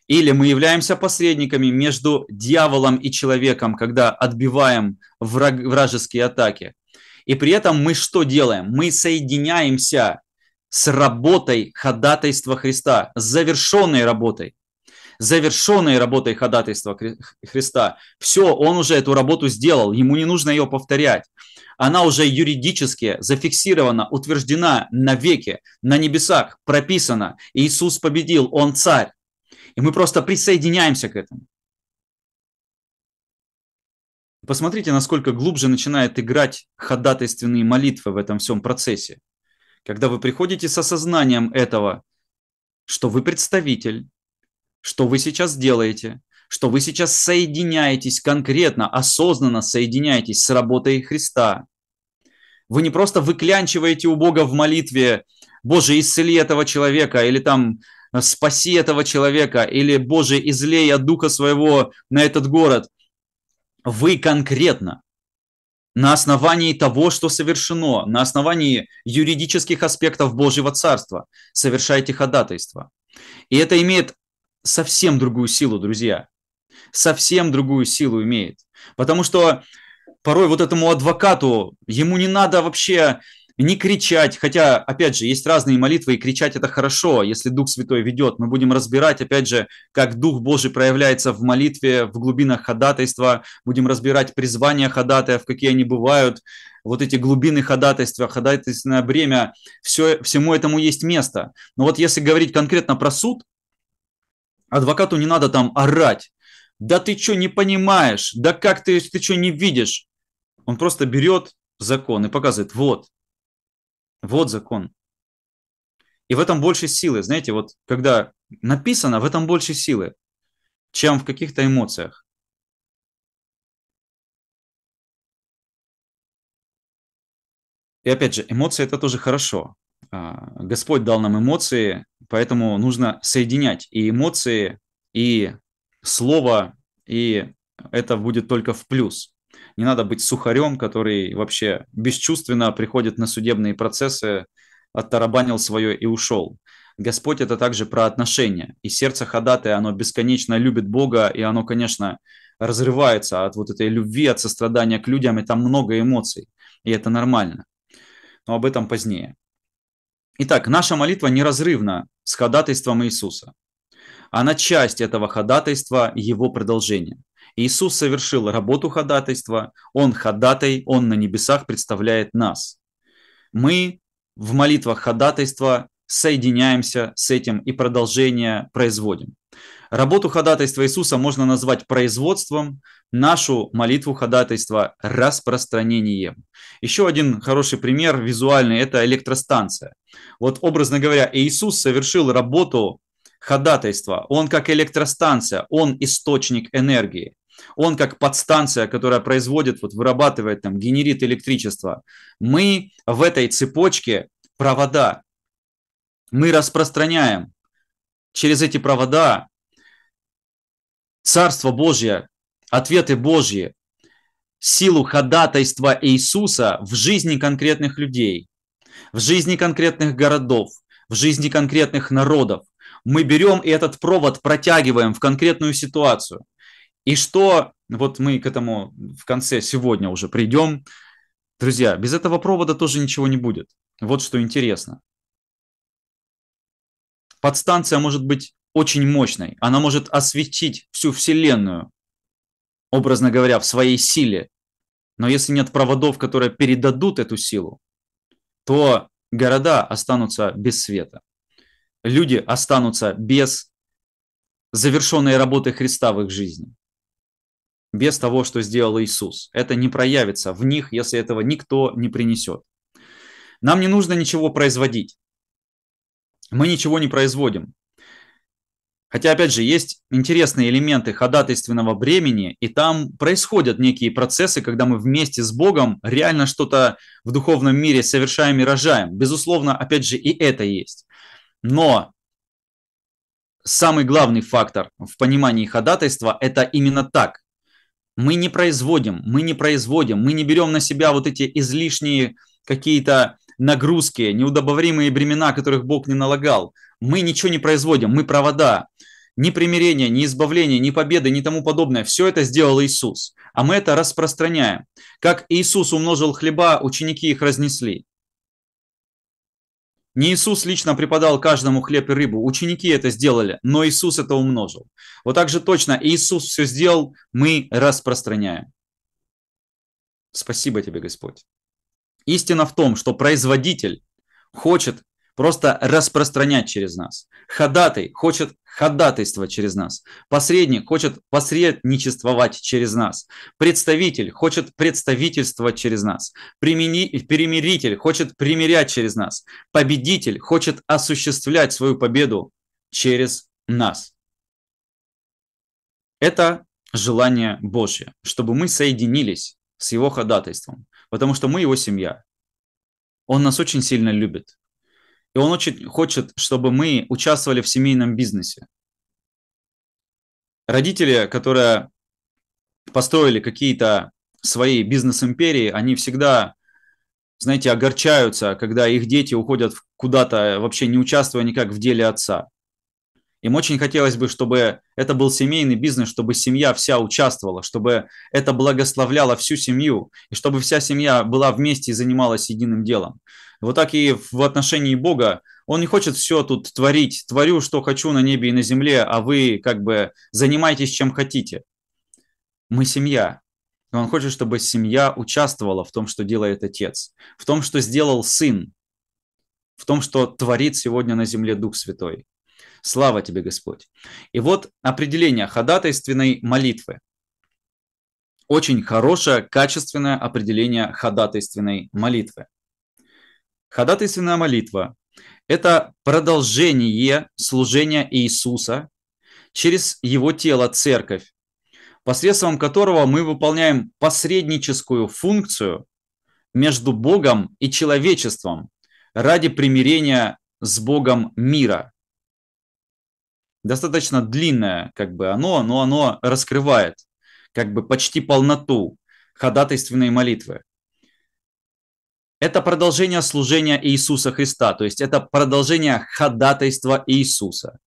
Или мы являемся посредниками между дьяволом и человеком, когда отбиваем враг, вражеские атаки. И при этом мы что делаем? Мы соединяемся с работой ходатайства Христа, с завершенной работой завершенной работой ходатайства Христа. Все, он уже эту работу сделал, ему не нужно ее повторять. Она уже юридически зафиксирована, утверждена на навеки, на небесах, прописана. Иисус победил, Он царь. И мы просто присоединяемся к этому. Посмотрите, насколько глубже начинает играть ходатайственные молитвы в этом всем процессе. Когда вы приходите с осознанием этого, что вы представитель, что вы сейчас делаете, что вы сейчас соединяетесь конкретно, осознанно соединяетесь с работой Христа. Вы не просто выклянчиваете у Бога в молитве, Боже, исцели этого человека, или там спаси этого человека, или Боже, излей от духа своего на этот город. Вы конкретно на основании того, что совершено, на основании юридических аспектов Божьего Царства совершаете ходатайство. И это имеет совсем другую силу, друзья. Совсем другую силу имеет. Потому что порой вот этому адвокату, ему не надо вообще не кричать, хотя, опять же, есть разные молитвы, и кричать это хорошо, если Дух Святой ведет. Мы будем разбирать, опять же, как Дух Божий проявляется в молитве, в глубинах ходатайства, будем разбирать призвания ходатая, в какие они бывают, вот эти глубины ходатайства, ходатайственное бремя, все, всему этому есть место. Но вот если говорить конкретно про суд, Адвокату не надо там орать. Да ты что не понимаешь? Да как ты, ты что не видишь? Он просто берет закон и показывает, вот, вот закон. И в этом больше силы, знаете, вот когда написано, в этом больше силы, чем в каких-то эмоциях. И опять же, эмоции это тоже хорошо. А, Господь дал нам эмоции, поэтому нужно соединять и эмоции, и слово, и это будет только в плюс. Не надо быть сухарем, который вообще бесчувственно приходит на судебные процессы, оттарабанил свое и ушел. Господь – это также про отношения. И сердце ходатая, оно бесконечно любит Бога, и оно, конечно, разрывается от вот этой любви, от сострадания к людям, и там много эмоций, и это нормально. Но об этом позднее. Итак, наша молитва неразрывна с ходатайством Иисуса. Она часть этого ходатайства, его продолжения. Иисус совершил работу ходатайства, Он ходатай, Он на небесах представляет нас. Мы в молитвах ходатайства соединяемся с этим и продолжение производим. Работу ходатайства Иисуса можно назвать производством, нашу молитву ходатайства распространением. Еще один хороший пример визуальный – это электростанция. Вот образно говоря, Иисус совершил работу ходатайства. Он как электростанция, он источник энергии. Он как подстанция, которая производит, вот вырабатывает, там, генерит электричество. Мы в этой цепочке провода. Мы распространяем через эти провода Царство Божье, ответы Божьи, силу ходатайства Иисуса в жизни конкретных людей в жизни конкретных городов, в жизни конкретных народов. Мы берем и этот провод протягиваем в конкретную ситуацию. И что, вот мы к этому в конце сегодня уже придем. Друзья, без этого провода тоже ничего не будет. Вот что интересно. Подстанция может быть очень мощной. Она может осветить всю Вселенную, образно говоря, в своей силе. Но если нет проводов, которые передадут эту силу, то города останутся без света. Люди останутся без завершенной работы Христа в их жизни, без того, что сделал Иисус. Это не проявится в них, если этого никто не принесет. Нам не нужно ничего производить. Мы ничего не производим. Хотя, опять же, есть интересные элементы ходатайственного бремени, и там происходят некие процессы, когда мы вместе с Богом реально что-то в духовном мире совершаем и рожаем. Безусловно, опять же, и это есть. Но самый главный фактор в понимании ходатайства – это именно так. Мы не производим, мы не производим, мы не берем на себя вот эти излишние какие-то нагрузки, неудобоваримые бремена, которых Бог не налагал. Мы ничего не производим, мы провода. Ни примирения, ни избавления, ни победы, ни тому подобное. Все это сделал Иисус. А мы это распространяем. Как Иисус умножил хлеба, ученики их разнесли. Не Иисус лично преподал каждому хлеб и рыбу, ученики это сделали, но Иисус это умножил. Вот так же точно Иисус все сделал, мы распространяем. Спасибо тебе, Господь. Истина в том, что производитель хочет просто распространять через нас. Ходатай хочет ходатайство через нас. Посредник хочет посредничествовать через нас. Представитель хочет представительствовать через нас. Примени... Перемиритель хочет примирять через нас. Победитель хочет осуществлять свою победу через нас. Это желание Божье, чтобы мы соединились с Его ходатайством, потому что мы его семья. Он нас очень сильно любит. И он очень хочет, чтобы мы участвовали в семейном бизнесе. Родители, которые построили какие-то свои бизнес-империи, они всегда, знаете, огорчаются, когда их дети уходят куда-то, вообще не участвуя никак в деле отца. Им очень хотелось бы, чтобы это был семейный бизнес, чтобы семья вся участвовала, чтобы это благословляло всю семью, и чтобы вся семья была вместе и занималась единым делом. Вот так и в отношении Бога. Он не хочет все тут творить. Творю, что хочу на небе и на земле, а вы как бы занимайтесь чем хотите. Мы семья. И он хочет, чтобы семья участвовала в том, что делает отец, в том, что сделал сын, в том, что творит сегодня на земле Дух Святой. Слава тебе, Господь. И вот определение ходатайственной молитвы. Очень хорошее, качественное определение ходатайственной молитвы. Ходатайственная молитва – это продолжение служения Иисуса через Его тело, церковь, посредством которого мы выполняем посредническую функцию между Богом и человечеством ради примирения с Богом мира достаточно длинное, как бы оно, но оно раскрывает как бы почти полноту ходатайственной молитвы. Это продолжение служения Иисуса Христа, то есть это продолжение ходатайства Иисуса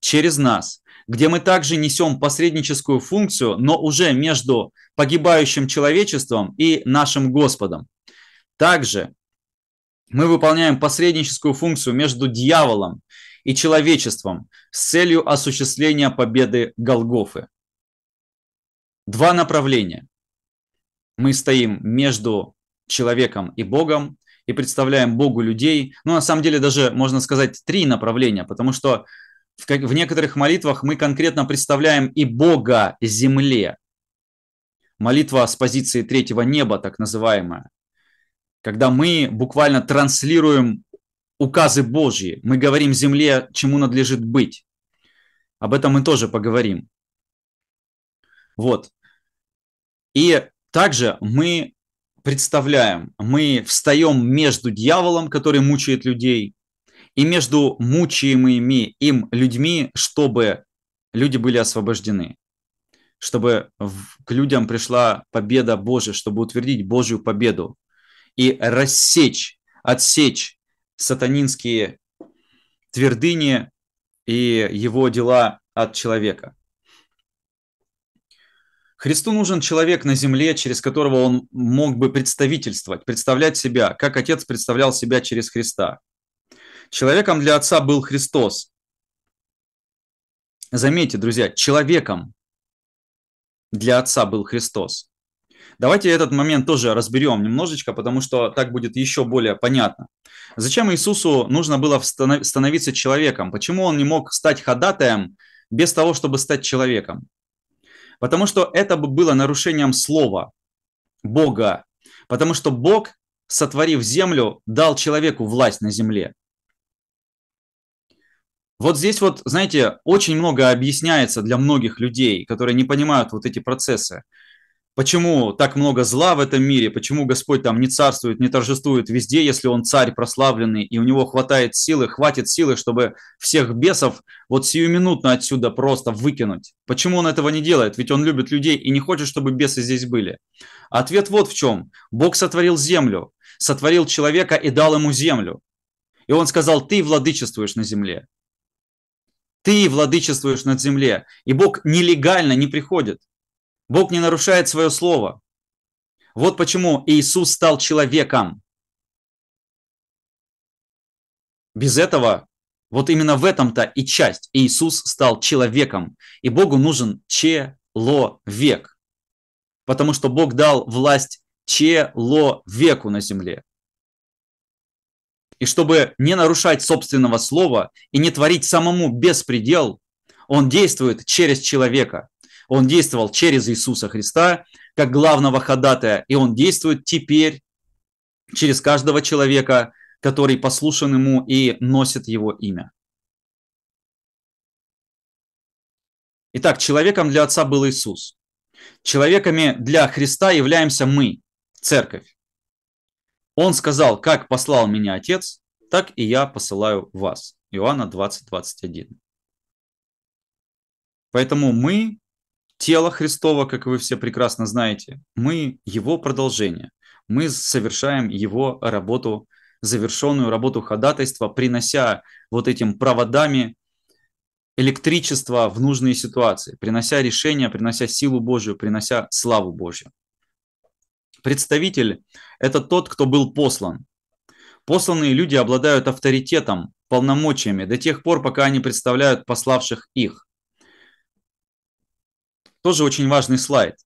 через нас, где мы также несем посредническую функцию, но уже между погибающим человечеством и нашим Господом. Также мы выполняем посредническую функцию между дьяволом и человечеством с целью осуществления победы Голгофы. Два направления. Мы стоим между человеком и Богом и представляем Богу людей. Ну, на самом деле, даже можно сказать три направления, потому что в, в некоторых молитвах мы конкретно представляем и Бога земле. Молитва с позиции третьего неба, так называемая, когда мы буквально транслируем указы Божьи. Мы говорим земле, чему надлежит быть. Об этом мы тоже поговорим. Вот. И также мы представляем, мы встаем между дьяволом, который мучает людей, и между мучаемыми им людьми, чтобы люди были освобождены, чтобы к людям пришла победа Божия, чтобы утвердить Божью победу и рассечь, отсечь сатанинские твердыни и его дела от человека. Христу нужен человек на земле, через которого он мог бы представительствовать, представлять себя, как Отец представлял себя через Христа. Человеком для Отца был Христос. Заметьте, друзья, человеком для Отца был Христос. Давайте этот момент тоже разберем немножечко, потому что так будет еще более понятно. Зачем Иисусу нужно было становиться человеком? Почему он не мог стать ходатаем без того, чтобы стать человеком? Потому что это бы было нарушением слова Бога. Потому что Бог, сотворив землю, дал человеку власть на земле. Вот здесь вот, знаете, очень много объясняется для многих людей, которые не понимают вот эти процессы. Почему так много зла в этом мире? Почему Господь там не царствует, не торжествует везде, если Он царь прославленный, и у Него хватает силы, хватит силы, чтобы всех бесов вот сиюминутно отсюда просто выкинуть? Почему Он этого не делает? Ведь Он любит людей и не хочет, чтобы бесы здесь были. Ответ вот в чем. Бог сотворил землю, сотворил человека и дал ему землю. И Он сказал, ты владычествуешь на земле. Ты владычествуешь над земле. И Бог нелегально не приходит. Бог не нарушает свое слово. Вот почему Иисус стал человеком. Без этого, вот именно в этом-то и часть. Иисус стал человеком. И Богу нужен человек. Потому что Бог дал власть человеку на земле. И чтобы не нарушать собственного слова и не творить самому беспредел, он действует через человека. Он действовал через Иисуса Христа как главного ходатая, и он действует теперь через каждого человека, который послушан ему и носит его имя. Итак, человеком для Отца был Иисус. Человеками для Христа являемся мы, церковь. Он сказал, как послал меня Отец, так и я посылаю вас. Иоанна 20, 21. Поэтому мы тело Христова, как вы все прекрасно знаете, мы его продолжение. Мы совершаем его работу, завершенную работу ходатайства, принося вот этим проводами электричество в нужные ситуации, принося решения, принося силу Божию, принося славу Божью. Представитель – это тот, кто был послан. Посланные люди обладают авторитетом, полномочиями до тех пор, пока они представляют пославших их тоже очень важный слайд,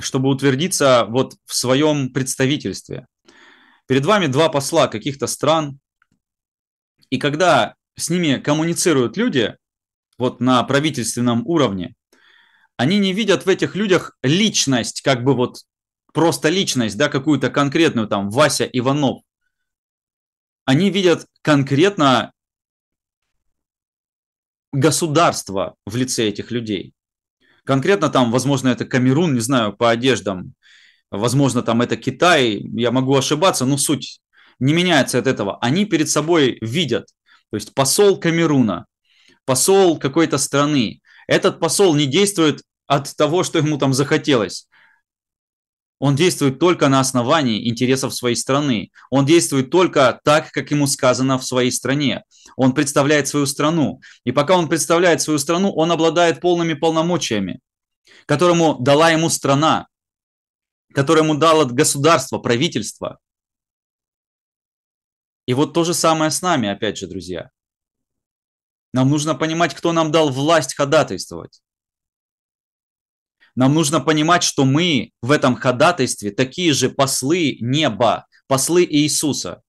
чтобы утвердиться вот в своем представительстве. Перед вами два посла каких-то стран, и когда с ними коммуницируют люди, вот на правительственном уровне, они не видят в этих людях личность, как бы вот просто личность, да, какую-то конкретную, там, Вася Иванов. Они видят конкретно государство в лице этих людей. Конкретно там, возможно, это Камерун, не знаю, по одеждам. Возможно, там это Китай, я могу ошибаться, но суть не меняется от этого. Они перед собой видят, то есть посол Камеруна, посол какой-то страны. Этот посол не действует от того, что ему там захотелось. Он действует только на основании интересов своей страны. Он действует только так, как ему сказано в своей стране. Он представляет свою страну. И пока он представляет свою страну, он обладает полными полномочиями, которому дала ему страна, которому дало государство, правительство. И вот то же самое с нами, опять же, друзья. Нам нужно понимать, кто нам дал власть ходатайствовать. Нам нужно понимать, что мы в этом ходатайстве такие же послы неба, послы Иисуса.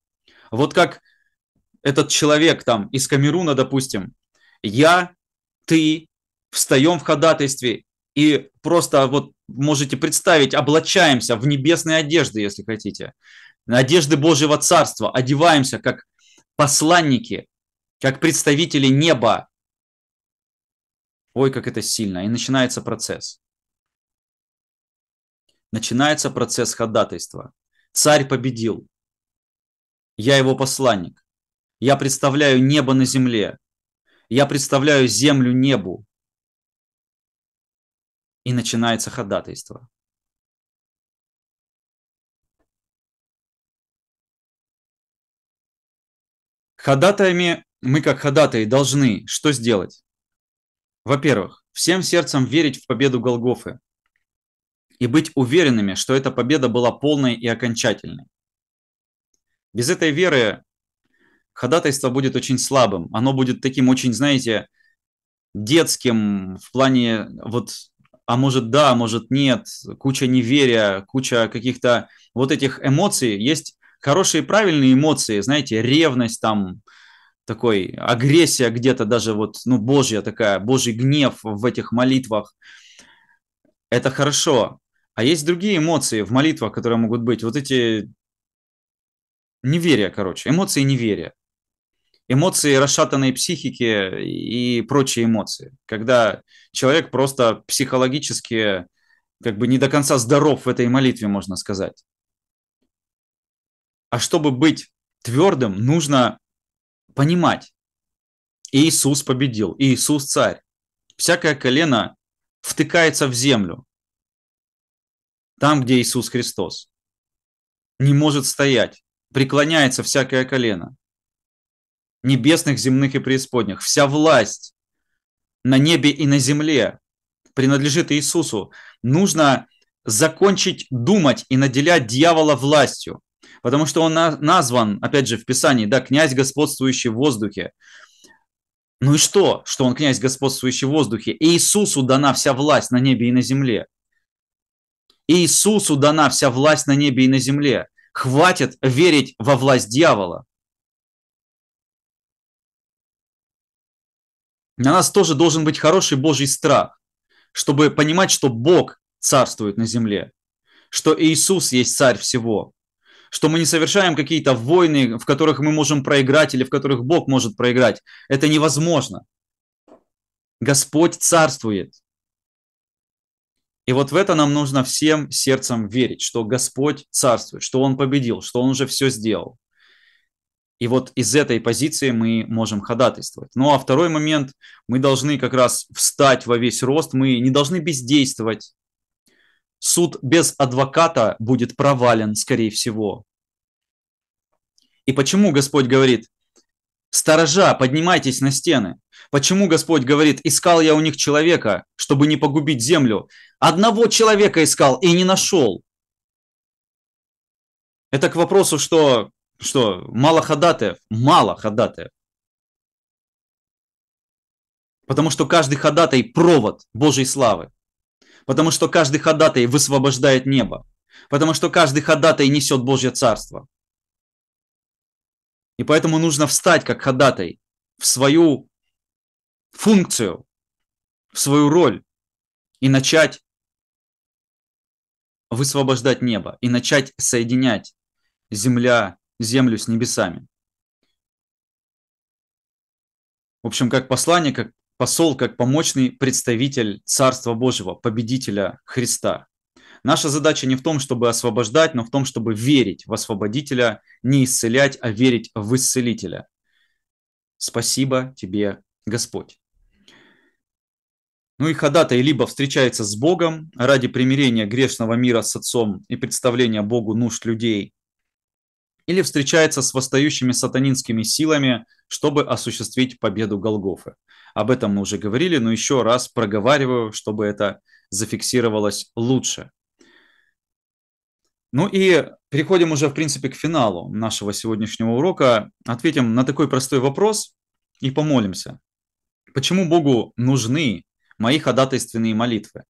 Вот как этот человек там из Камеруна, допустим, я, ты, встаем в ходатайстве и просто вот можете представить, облачаемся в небесные одежды, если хотите, одежды Божьего Царства, одеваемся как посланники, как представители неба. Ой, как это сильно. И начинается процесс начинается процесс ходатайства. Царь победил. Я его посланник. Я представляю небо на земле. Я представляю землю небу. И начинается ходатайство. Ходатаями мы как ходатай должны что сделать? Во-первых, всем сердцем верить в победу Голгофы, и быть уверенными, что эта победа была полной и окончательной. Без этой веры ходатайство будет очень слабым. Оно будет таким очень, знаете, детским в плане вот а может да, а может нет, куча неверия, куча каких-то вот этих эмоций. Есть хорошие правильные эмоции, знаете, ревность там, такой агрессия где-то даже вот, ну, божья такая, божий гнев в этих молитвах. Это хорошо, а есть другие эмоции в молитвах, которые могут быть. Вот эти неверия, короче, эмоции неверия. Эмоции расшатанной психики и прочие эмоции. Когда человек просто психологически как бы не до конца здоров в этой молитве, можно сказать. А чтобы быть твердым, нужно понимать. Иисус победил, Иисус царь. Всякое колено втыкается в землю, там, где Иисус Христос. Не может стоять, преклоняется всякое колено. Небесных, земных и преисподних. Вся власть на небе и на земле принадлежит Иисусу. Нужно закончить думать и наделять дьявола властью, потому что он назван, опять же, в Писании, да, князь, господствующий в воздухе. Ну и что, что он князь, господствующий в воздухе? Иисусу дана вся власть на небе и на земле – Иисусу дана вся власть на небе и на земле. Хватит верить во власть дьявола. На нас тоже должен быть хороший Божий страх, чтобы понимать, что Бог царствует на земле, что Иисус есть царь всего, что мы не совершаем какие-то войны, в которых мы можем проиграть или в которых Бог может проиграть. Это невозможно. Господь царствует. И вот в это нам нужно всем сердцем верить, что Господь царствует, что Он победил, что Он уже все сделал. И вот из этой позиции мы можем ходатайствовать. Ну а второй момент, мы должны как раз встать во весь рост, мы не должны бездействовать. Суд без адвоката будет провален, скорее всего. И почему Господь говорит, «Сторожа, поднимайтесь на стены». Почему Господь говорит, «Искал я у них человека, чтобы не погубить землю». Одного человека искал и не нашел. Это к вопросу, что, что мало ходатаев, мало ходатаев. Потому что каждый ходатай – провод Божьей славы. Потому что каждый ходатай высвобождает небо. Потому что каждый ходатай несет Божье царство. И поэтому нужно встать как ходатай в свою функцию, в свою роль и начать высвобождать небо и начать соединять земля, землю с небесами. В общем, как послание, как посол, как помощный представитель Царства Божьего, победителя Христа. Наша задача не в том, чтобы освобождать, но в том, чтобы верить в освободителя, не исцелять, а верить в исцелителя. Спасибо тебе, Господь. Ну и ходатай либо встречается с Богом ради примирения грешного мира с Отцом и представления Богу нужд людей, или встречается с восстающими сатанинскими силами, чтобы осуществить победу Голгофы. Об этом мы уже говорили, но еще раз проговариваю, чтобы это зафиксировалось лучше. Ну и переходим уже, в принципе, к финалу нашего сегодняшнего урока. Ответим на такой простой вопрос и помолимся. Почему Богу нужны мои ходатайственные молитвы.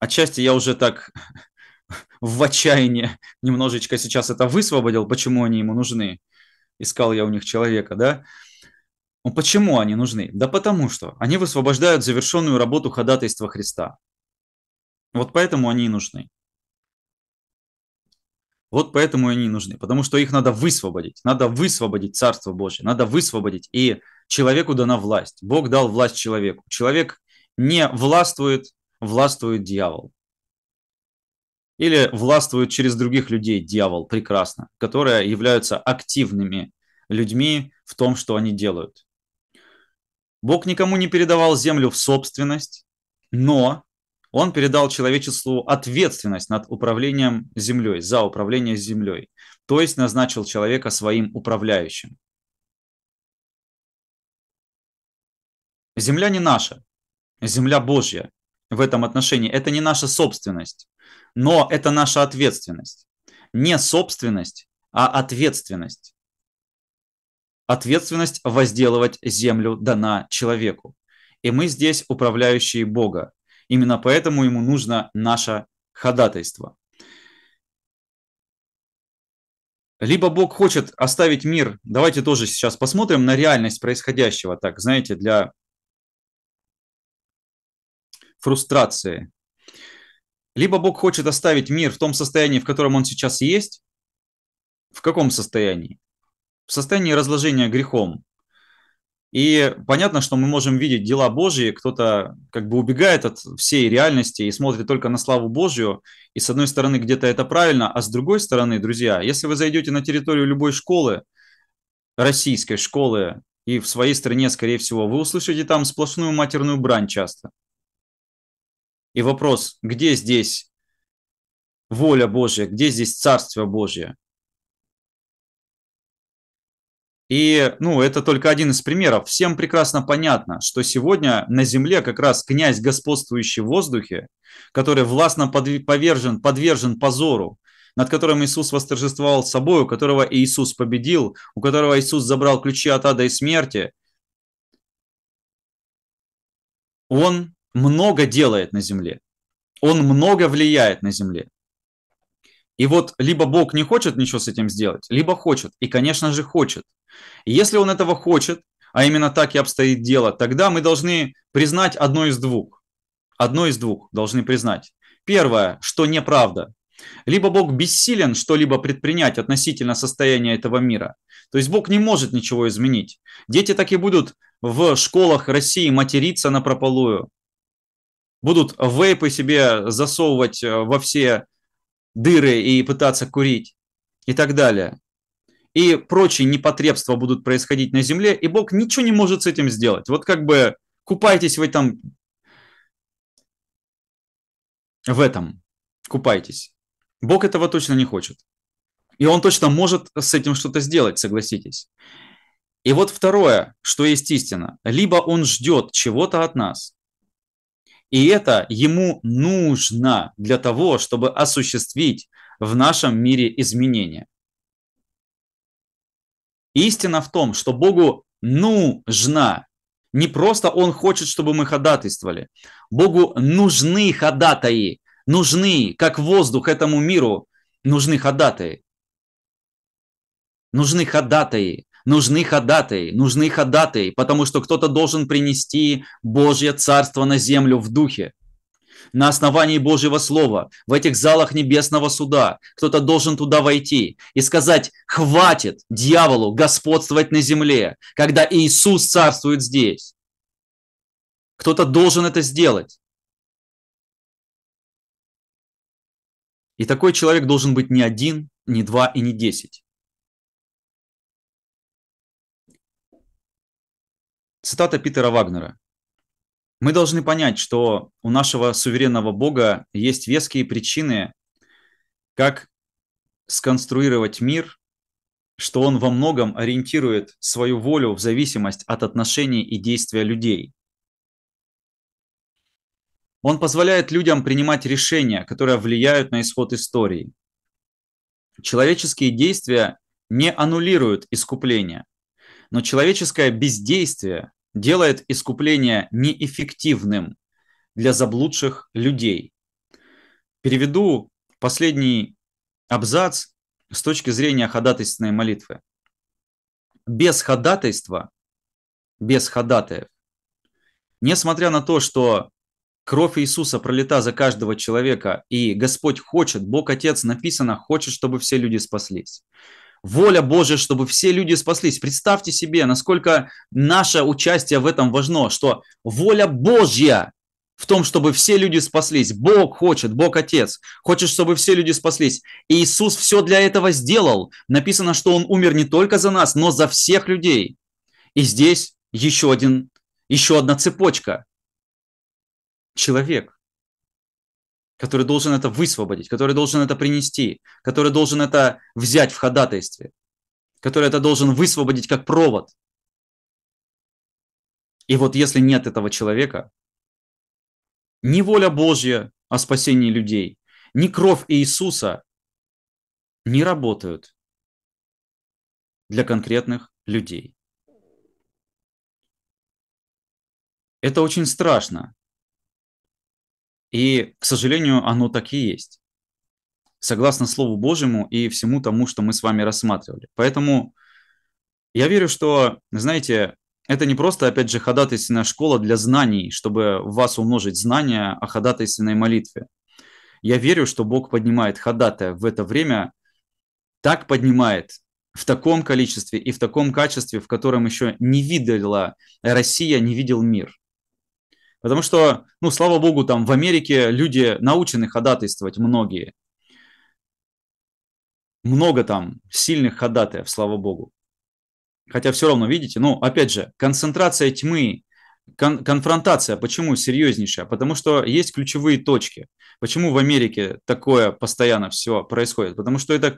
Отчасти я уже так [LAUGHS] в отчаянии немножечко сейчас это высвободил, почему они ему нужны. Искал я у них человека, да? Ну, почему они нужны? Да потому что они высвобождают завершенную работу ходатайства Христа. Вот поэтому они и нужны. Вот поэтому они и нужны, потому что их надо высвободить. Надо высвободить Царство Божье, надо высвободить и человеку дана власть. Бог дал власть человеку. Человек не властвует, властвует дьявол. Или властвует через других людей дьявол, прекрасно, которые являются активными людьми в том, что они делают. Бог никому не передавал землю в собственность, но он передал человечеству ответственность над управлением землей, за управление землей, то есть назначил человека своим управляющим. Земля не наша, земля Божья в этом отношении. Это не наша собственность, но это наша ответственность. Не собственность, а ответственность. Ответственность возделывать землю дана человеку. И мы здесь управляющие Бога. Именно поэтому ему нужно наше ходатайство. Либо Бог хочет оставить мир. Давайте тоже сейчас посмотрим на реальность происходящего, так, знаете, для фрустрации. Либо Бог хочет оставить мир в том состоянии, в котором он сейчас есть. В каком состоянии? В состоянии разложения грехом. И понятно, что мы можем видеть дела Божьи, кто-то как бы убегает от всей реальности и смотрит только на славу Божью. И с одной стороны, где-то это правильно, а с другой стороны, друзья, если вы зайдете на территорию любой школы, российской школы, и в своей стране, скорее всего, вы услышите там сплошную матерную брань часто. И вопрос, где здесь воля Божья, где здесь Царствие Божье? И, ну, это только один из примеров. Всем прекрасно понятно, что сегодня на земле как раз князь, господствующий в воздухе, который властно подвержен подвержен позору, над которым Иисус восторжествовал собой, у которого Иисус победил, у которого Иисус забрал ключи от ада и смерти, он много делает на земле. Он много влияет на земле. И вот либо Бог не хочет ничего с этим сделать, либо хочет. И, конечно же, хочет. И если он этого хочет, а именно так и обстоит дело, тогда мы должны признать одно из двух. Одно из двух должны признать. Первое, что неправда. Либо Бог бессилен что-либо предпринять относительно состояния этого мира. То есть Бог не может ничего изменить. Дети так и будут в школах России материться на прополую, будут вейпы себе засовывать э, во все дыры и пытаться курить и так далее. И прочие непотребства будут происходить на земле, и Бог ничего не может с этим сделать. Вот как бы купайтесь в этом, в этом, купайтесь. Бог этого точно не хочет. И он точно может с этим что-то сделать, согласитесь. И вот второе, что есть истина. Либо он ждет чего-то от нас, и это ему нужно для того, чтобы осуществить в нашем мире изменения. Истина в том, что Богу нужна. Не просто Он хочет, чтобы мы ходатайствовали. Богу нужны ходатаи. Нужны, как воздух этому миру, нужны ходатаи. Нужны ходатаи. Нужны ходатай, нужны ходатай, потому что кто-то должен принести Божье Царство на землю в духе. На основании Божьего Слова, в этих залах небесного суда, кто-то должен туда войти и сказать, хватит дьяволу господствовать на земле, когда Иисус царствует здесь. Кто-то должен это сделать. И такой человек должен быть не один, не два и не десять. Цитата Питера Вагнера. Мы должны понять, что у нашего суверенного Бога есть веские причины, как сконструировать мир, что он во многом ориентирует свою волю в зависимость от отношений и действия людей. Он позволяет людям принимать решения, которые влияют на исход истории. Человеческие действия не аннулируют искупление, но человеческое бездействие делает искупление неэффективным для заблудших людей. Переведу последний абзац с точки зрения ходатайственной молитвы. Без ходатайства, без ходатаев, несмотря на то, что кровь Иисуса пролита за каждого человека, и Господь хочет, Бог Отец написано, хочет, чтобы все люди спаслись воля Божья, чтобы все люди спаслись. Представьте себе, насколько наше участие в этом важно, что воля Божья в том, чтобы все люди спаслись. Бог хочет, Бог Отец хочет, чтобы все люди спаслись. И Иисус все для этого сделал. Написано, что Он умер не только за нас, но за всех людей. И здесь еще, один, еще одна цепочка. Человек который должен это высвободить, который должен это принести, который должен это взять в ходатайстве, который это должен высвободить как провод. И вот если нет этого человека, ни воля Божья о спасении людей, ни кровь Иисуса не работают для конкретных людей. Это очень страшно, и, к сожалению, оно так и есть. Согласно Слову Божьему и всему тому, что мы с вами рассматривали. Поэтому я верю, что, знаете, это не просто, опять же, ходатайственная школа для знаний, чтобы в вас умножить знания о ходатайственной молитве. Я верю, что Бог поднимает ходатая в это время, так поднимает, в таком количестве и в таком качестве, в котором еще не видела Россия, не видел мир. Потому что, ну, слава богу, там в Америке люди научены ходатайствовать многие. Много там сильных ходатаев, слава богу. Хотя все равно, видите, ну, опять же, концентрация тьмы, кон- конфронтация, почему серьезнейшая? Потому что есть ключевые точки. Почему в Америке такое постоянно все происходит? Потому что это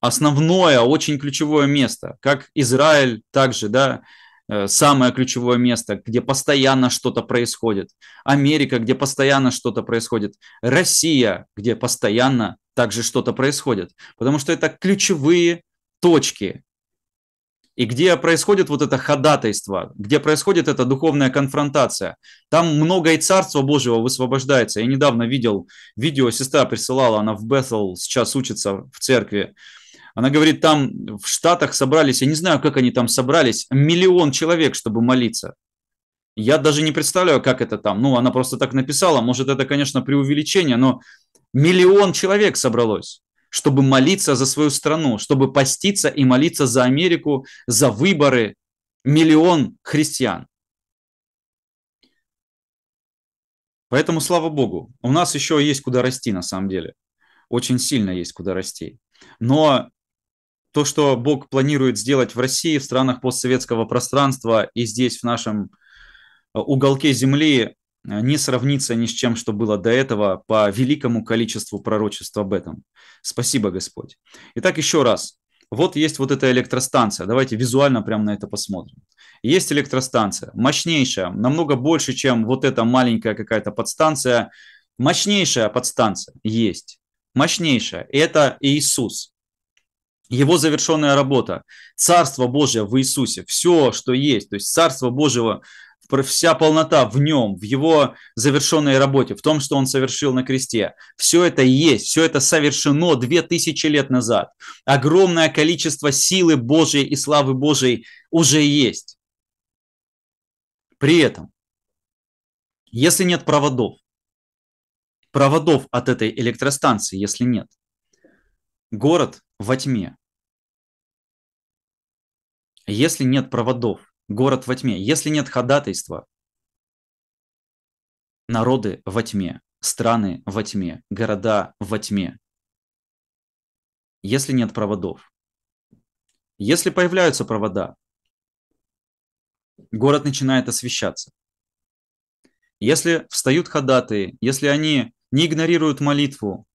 основное, очень ключевое место, как Израиль также, да, Э, самое ключевое место, где постоянно что-то происходит, Америка, где постоянно что-то происходит, Россия, где постоянно также что-то происходит, потому что это ключевые точки, и где происходит вот это ходатайство, где происходит эта духовная конфронтация. Там много и Царства Божьего высвобождается. Я недавно видел видео, сестра присылала, она в Бетл сейчас учится в церкви. Она говорит, там в Штатах собрались, я не знаю, как они там собрались, миллион человек, чтобы молиться. Я даже не представляю, как это там. Ну, она просто так написала. Может, это, конечно, преувеличение, но миллион человек собралось, чтобы молиться за свою страну, чтобы поститься и молиться за Америку, за выборы. Миллион христиан. Поэтому, слава богу, у нас еще есть куда расти на самом деле. Очень сильно есть куда расти. Но то, что Бог планирует сделать в России, в странах постсоветского пространства и здесь, в нашем э, уголке земли, э, не сравнится ни с чем, что было до этого по великому количеству пророчеств об этом. Спасибо, Господь. Итак, еще раз. Вот есть вот эта электростанция. Давайте визуально прямо на это посмотрим. Есть электростанция, мощнейшая, намного больше, чем вот эта маленькая какая-то подстанция. Мощнейшая подстанция есть. Мощнейшая. Это Иисус его завершенная работа, Царство Божье в Иисусе, все, что есть, то есть Царство Божьего, вся полнота в нем, в его завершенной работе, в том, что он совершил на кресте. Все это есть, все это совершено 2000 лет назад. Огромное количество силы Божьей и славы Божьей уже есть. При этом, если нет проводов, проводов от этой электростанции, если нет – Город во тьме. Если нет проводов, город во тьме. Если нет ходатайства, народы во тьме, страны во тьме, города во тьме. Если нет проводов. Если появляются провода, город начинает освещаться. Если встают ходатые, если они не игнорируют молитву,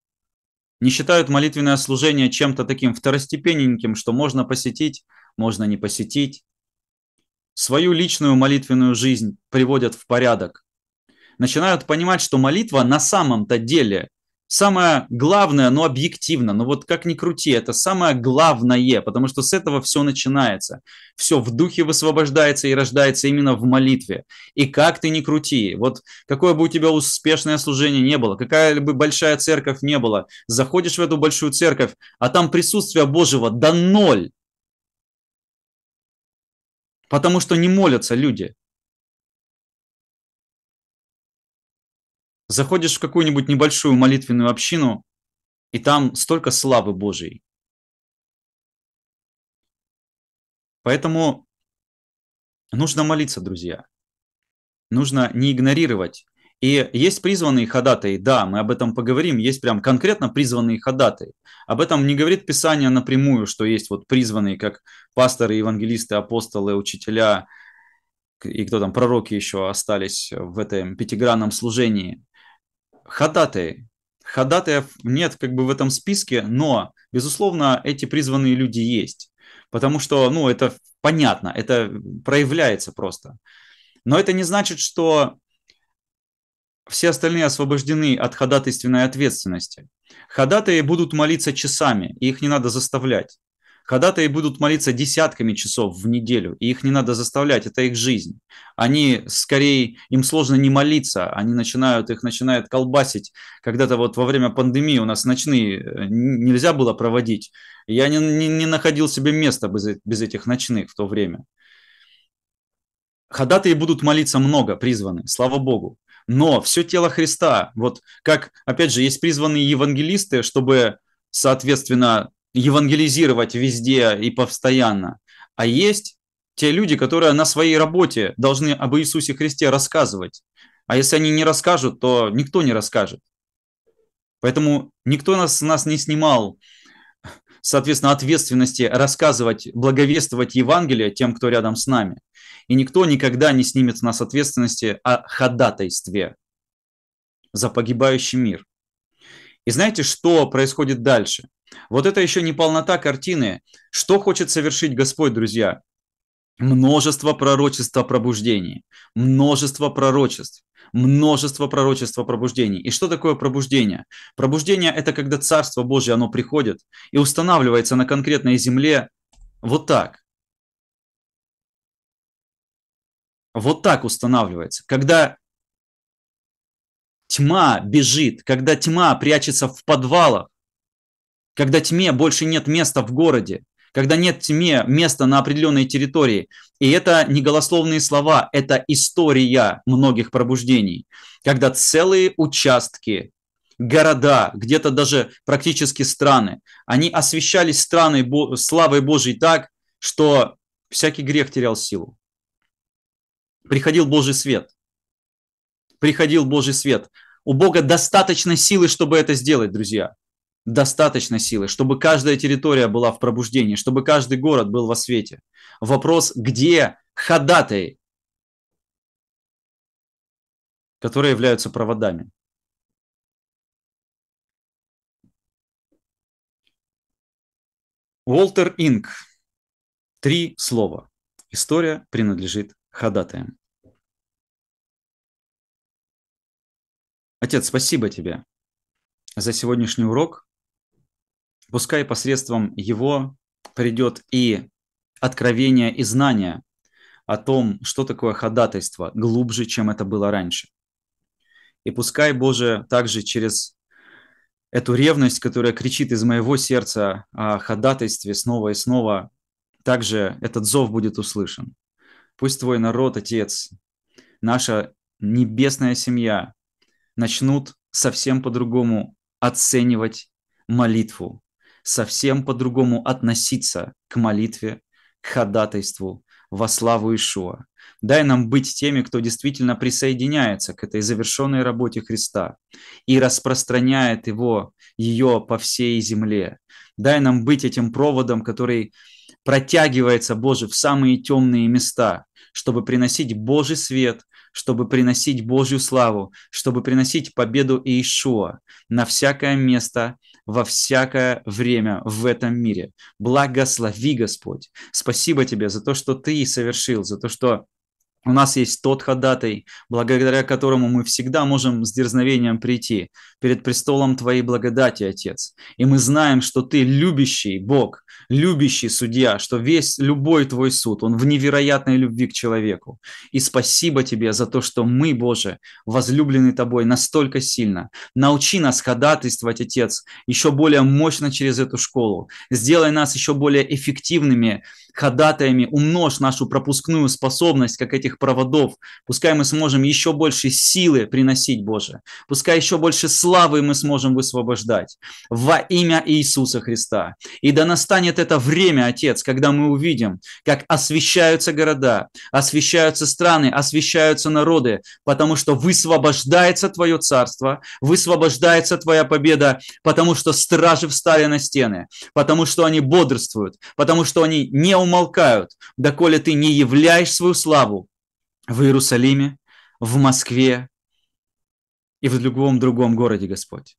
не считают молитвенное служение чем-то таким второстепенненьким, что можно посетить, можно не посетить. Свою личную молитвенную жизнь приводят в порядок. Начинают понимать, что молитва на самом-то деле самое главное, но объективно, но вот как ни крути, это самое главное, потому что с этого все начинается. Все в духе высвобождается и рождается именно в молитве. И как ты ни крути, вот какое бы у тебя успешное служение не было, какая бы большая церковь не была, заходишь в эту большую церковь, а там присутствие Божьего до ноль. Потому что не молятся люди. Заходишь в какую-нибудь небольшую молитвенную общину, и там столько славы Божьей. Поэтому нужно молиться, друзья. Нужно не игнорировать. И есть призванные ходатай, да, мы об этом поговорим, есть прям конкретно призванные ходатай. Об этом не говорит Писание напрямую, что есть вот призванные, как пасторы, евангелисты, апостолы, учителя, и кто там, пророки еще остались в этом пятигранном служении ходатай. Ходатаев нет как бы в этом списке, но, безусловно, эти призванные люди есть. Потому что, ну, это понятно, это проявляется просто. Но это не значит, что все остальные освобождены от ходатайственной ответственности. Ходатые будут молиться часами, и их не надо заставлять. Когда-то и будут молиться десятками часов в неделю, и их не надо заставлять, это их жизнь. Они скорее, им сложно не молиться, они начинают, их начинает колбасить. Когда-то вот во время пандемии у нас ночные э, нельзя было проводить. Я не, не, не находил себе места без, э, без этих ночных в то время. Ходатые будут молиться много, призваны, слава Богу. Но все тело Христа, вот как, опять же, есть призванные евангелисты, чтобы, соответственно, евангелизировать везде и постоянно, а есть те люди, которые на своей работе должны об Иисусе Христе рассказывать. А если они не расскажут, то никто не расскажет. Поэтому никто нас, нас не снимал, соответственно, ответственности рассказывать, благовествовать Евангелие тем, кто рядом с нами. И никто никогда не снимет с нас ответственности о ходатайстве за погибающий мир. И знаете, что происходит дальше? Вот это еще не полнота картины. Что хочет совершить Господь, друзья? Множество пророчеств о пробуждении, множество пророчеств, множество пророчеств о пробуждении. И что такое пробуждение? Пробуждение – это когда Царство Божье, оно приходит и устанавливается на конкретной земле вот так. Вот так устанавливается. Когда тьма бежит, когда тьма прячется в подвалах, когда тьме больше нет места в городе, когда нет тьме места на определенной территории. И это не голословные слова, это история многих пробуждений, когда целые участки, города, где-то даже практически страны, они освещались страной, славой Божьей так, что всякий грех терял силу. Приходил Божий свет. Приходил Божий свет. У Бога достаточно силы, чтобы это сделать, друзья достаточно силы, чтобы каждая территория была в пробуждении, чтобы каждый город был во свете. Вопрос, где ходатай, которые являются проводами. Уолтер Инг. Три слова. История принадлежит ходатаям. Отец, спасибо тебе за сегодняшний урок. Пускай посредством его придет и откровение и знание о том, что такое ходатайство, глубже, чем это было раньше. И пускай, Боже, также через эту ревность, которая кричит из моего сердца о ходатайстве снова и снова, также этот зов будет услышан. Пусть Твой народ, Отец, наша небесная семья начнут совсем по-другому оценивать молитву, совсем по-другому относиться к молитве, к ходатайству во славу Ишуа. Дай нам быть теми, кто действительно присоединяется к этой завершенной работе Христа и распространяет его, ее по всей земле. Дай нам быть этим проводом, который протягивается, Боже, в самые темные места, чтобы приносить Божий свет, чтобы приносить Божью славу, чтобы приносить победу Иешуа на всякое место, во всякое время в этом мире. Благослови, Господь. Спасибо Тебе за то, что Ты совершил, за то, что у нас есть тот ходатай, благодаря которому мы всегда можем с дерзновением прийти перед престолом Твоей благодати, Отец. И мы знаем, что Ты любящий Бог, любящий судья, что весь любой Твой суд, он в невероятной любви к человеку. И спасибо Тебе за то, что мы, Боже, возлюблены Тобой настолько сильно. Научи нас ходатайствовать, Отец, еще более мощно через эту школу. Сделай нас еще более эффективными ходатаями, умножь нашу пропускную способность, как этих электрических проводов. Пускай мы сможем еще больше силы приносить, Боже. Пускай еще больше славы мы сможем высвобождать во имя Иисуса Христа. И да настанет это время, Отец, когда мы увидим, как освещаются города, освещаются страны, освещаются народы, потому что высвобождается Твое Царство, высвобождается Твоя победа, потому что стражи встали на стены, потому что они бодрствуют, потому что они не умолкают, доколе Ты не являешь свою славу в Иерусалиме, в Москве и в любом другом городе, Господь.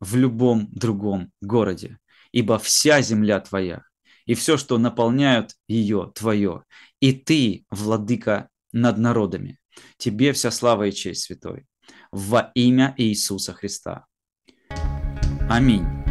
В любом другом городе. Ибо вся земля Твоя и все, что наполняют ее, Твое. И Ты, владыка над народами. Тебе вся слава и честь, Святой. Во имя Иисуса Христа. Аминь.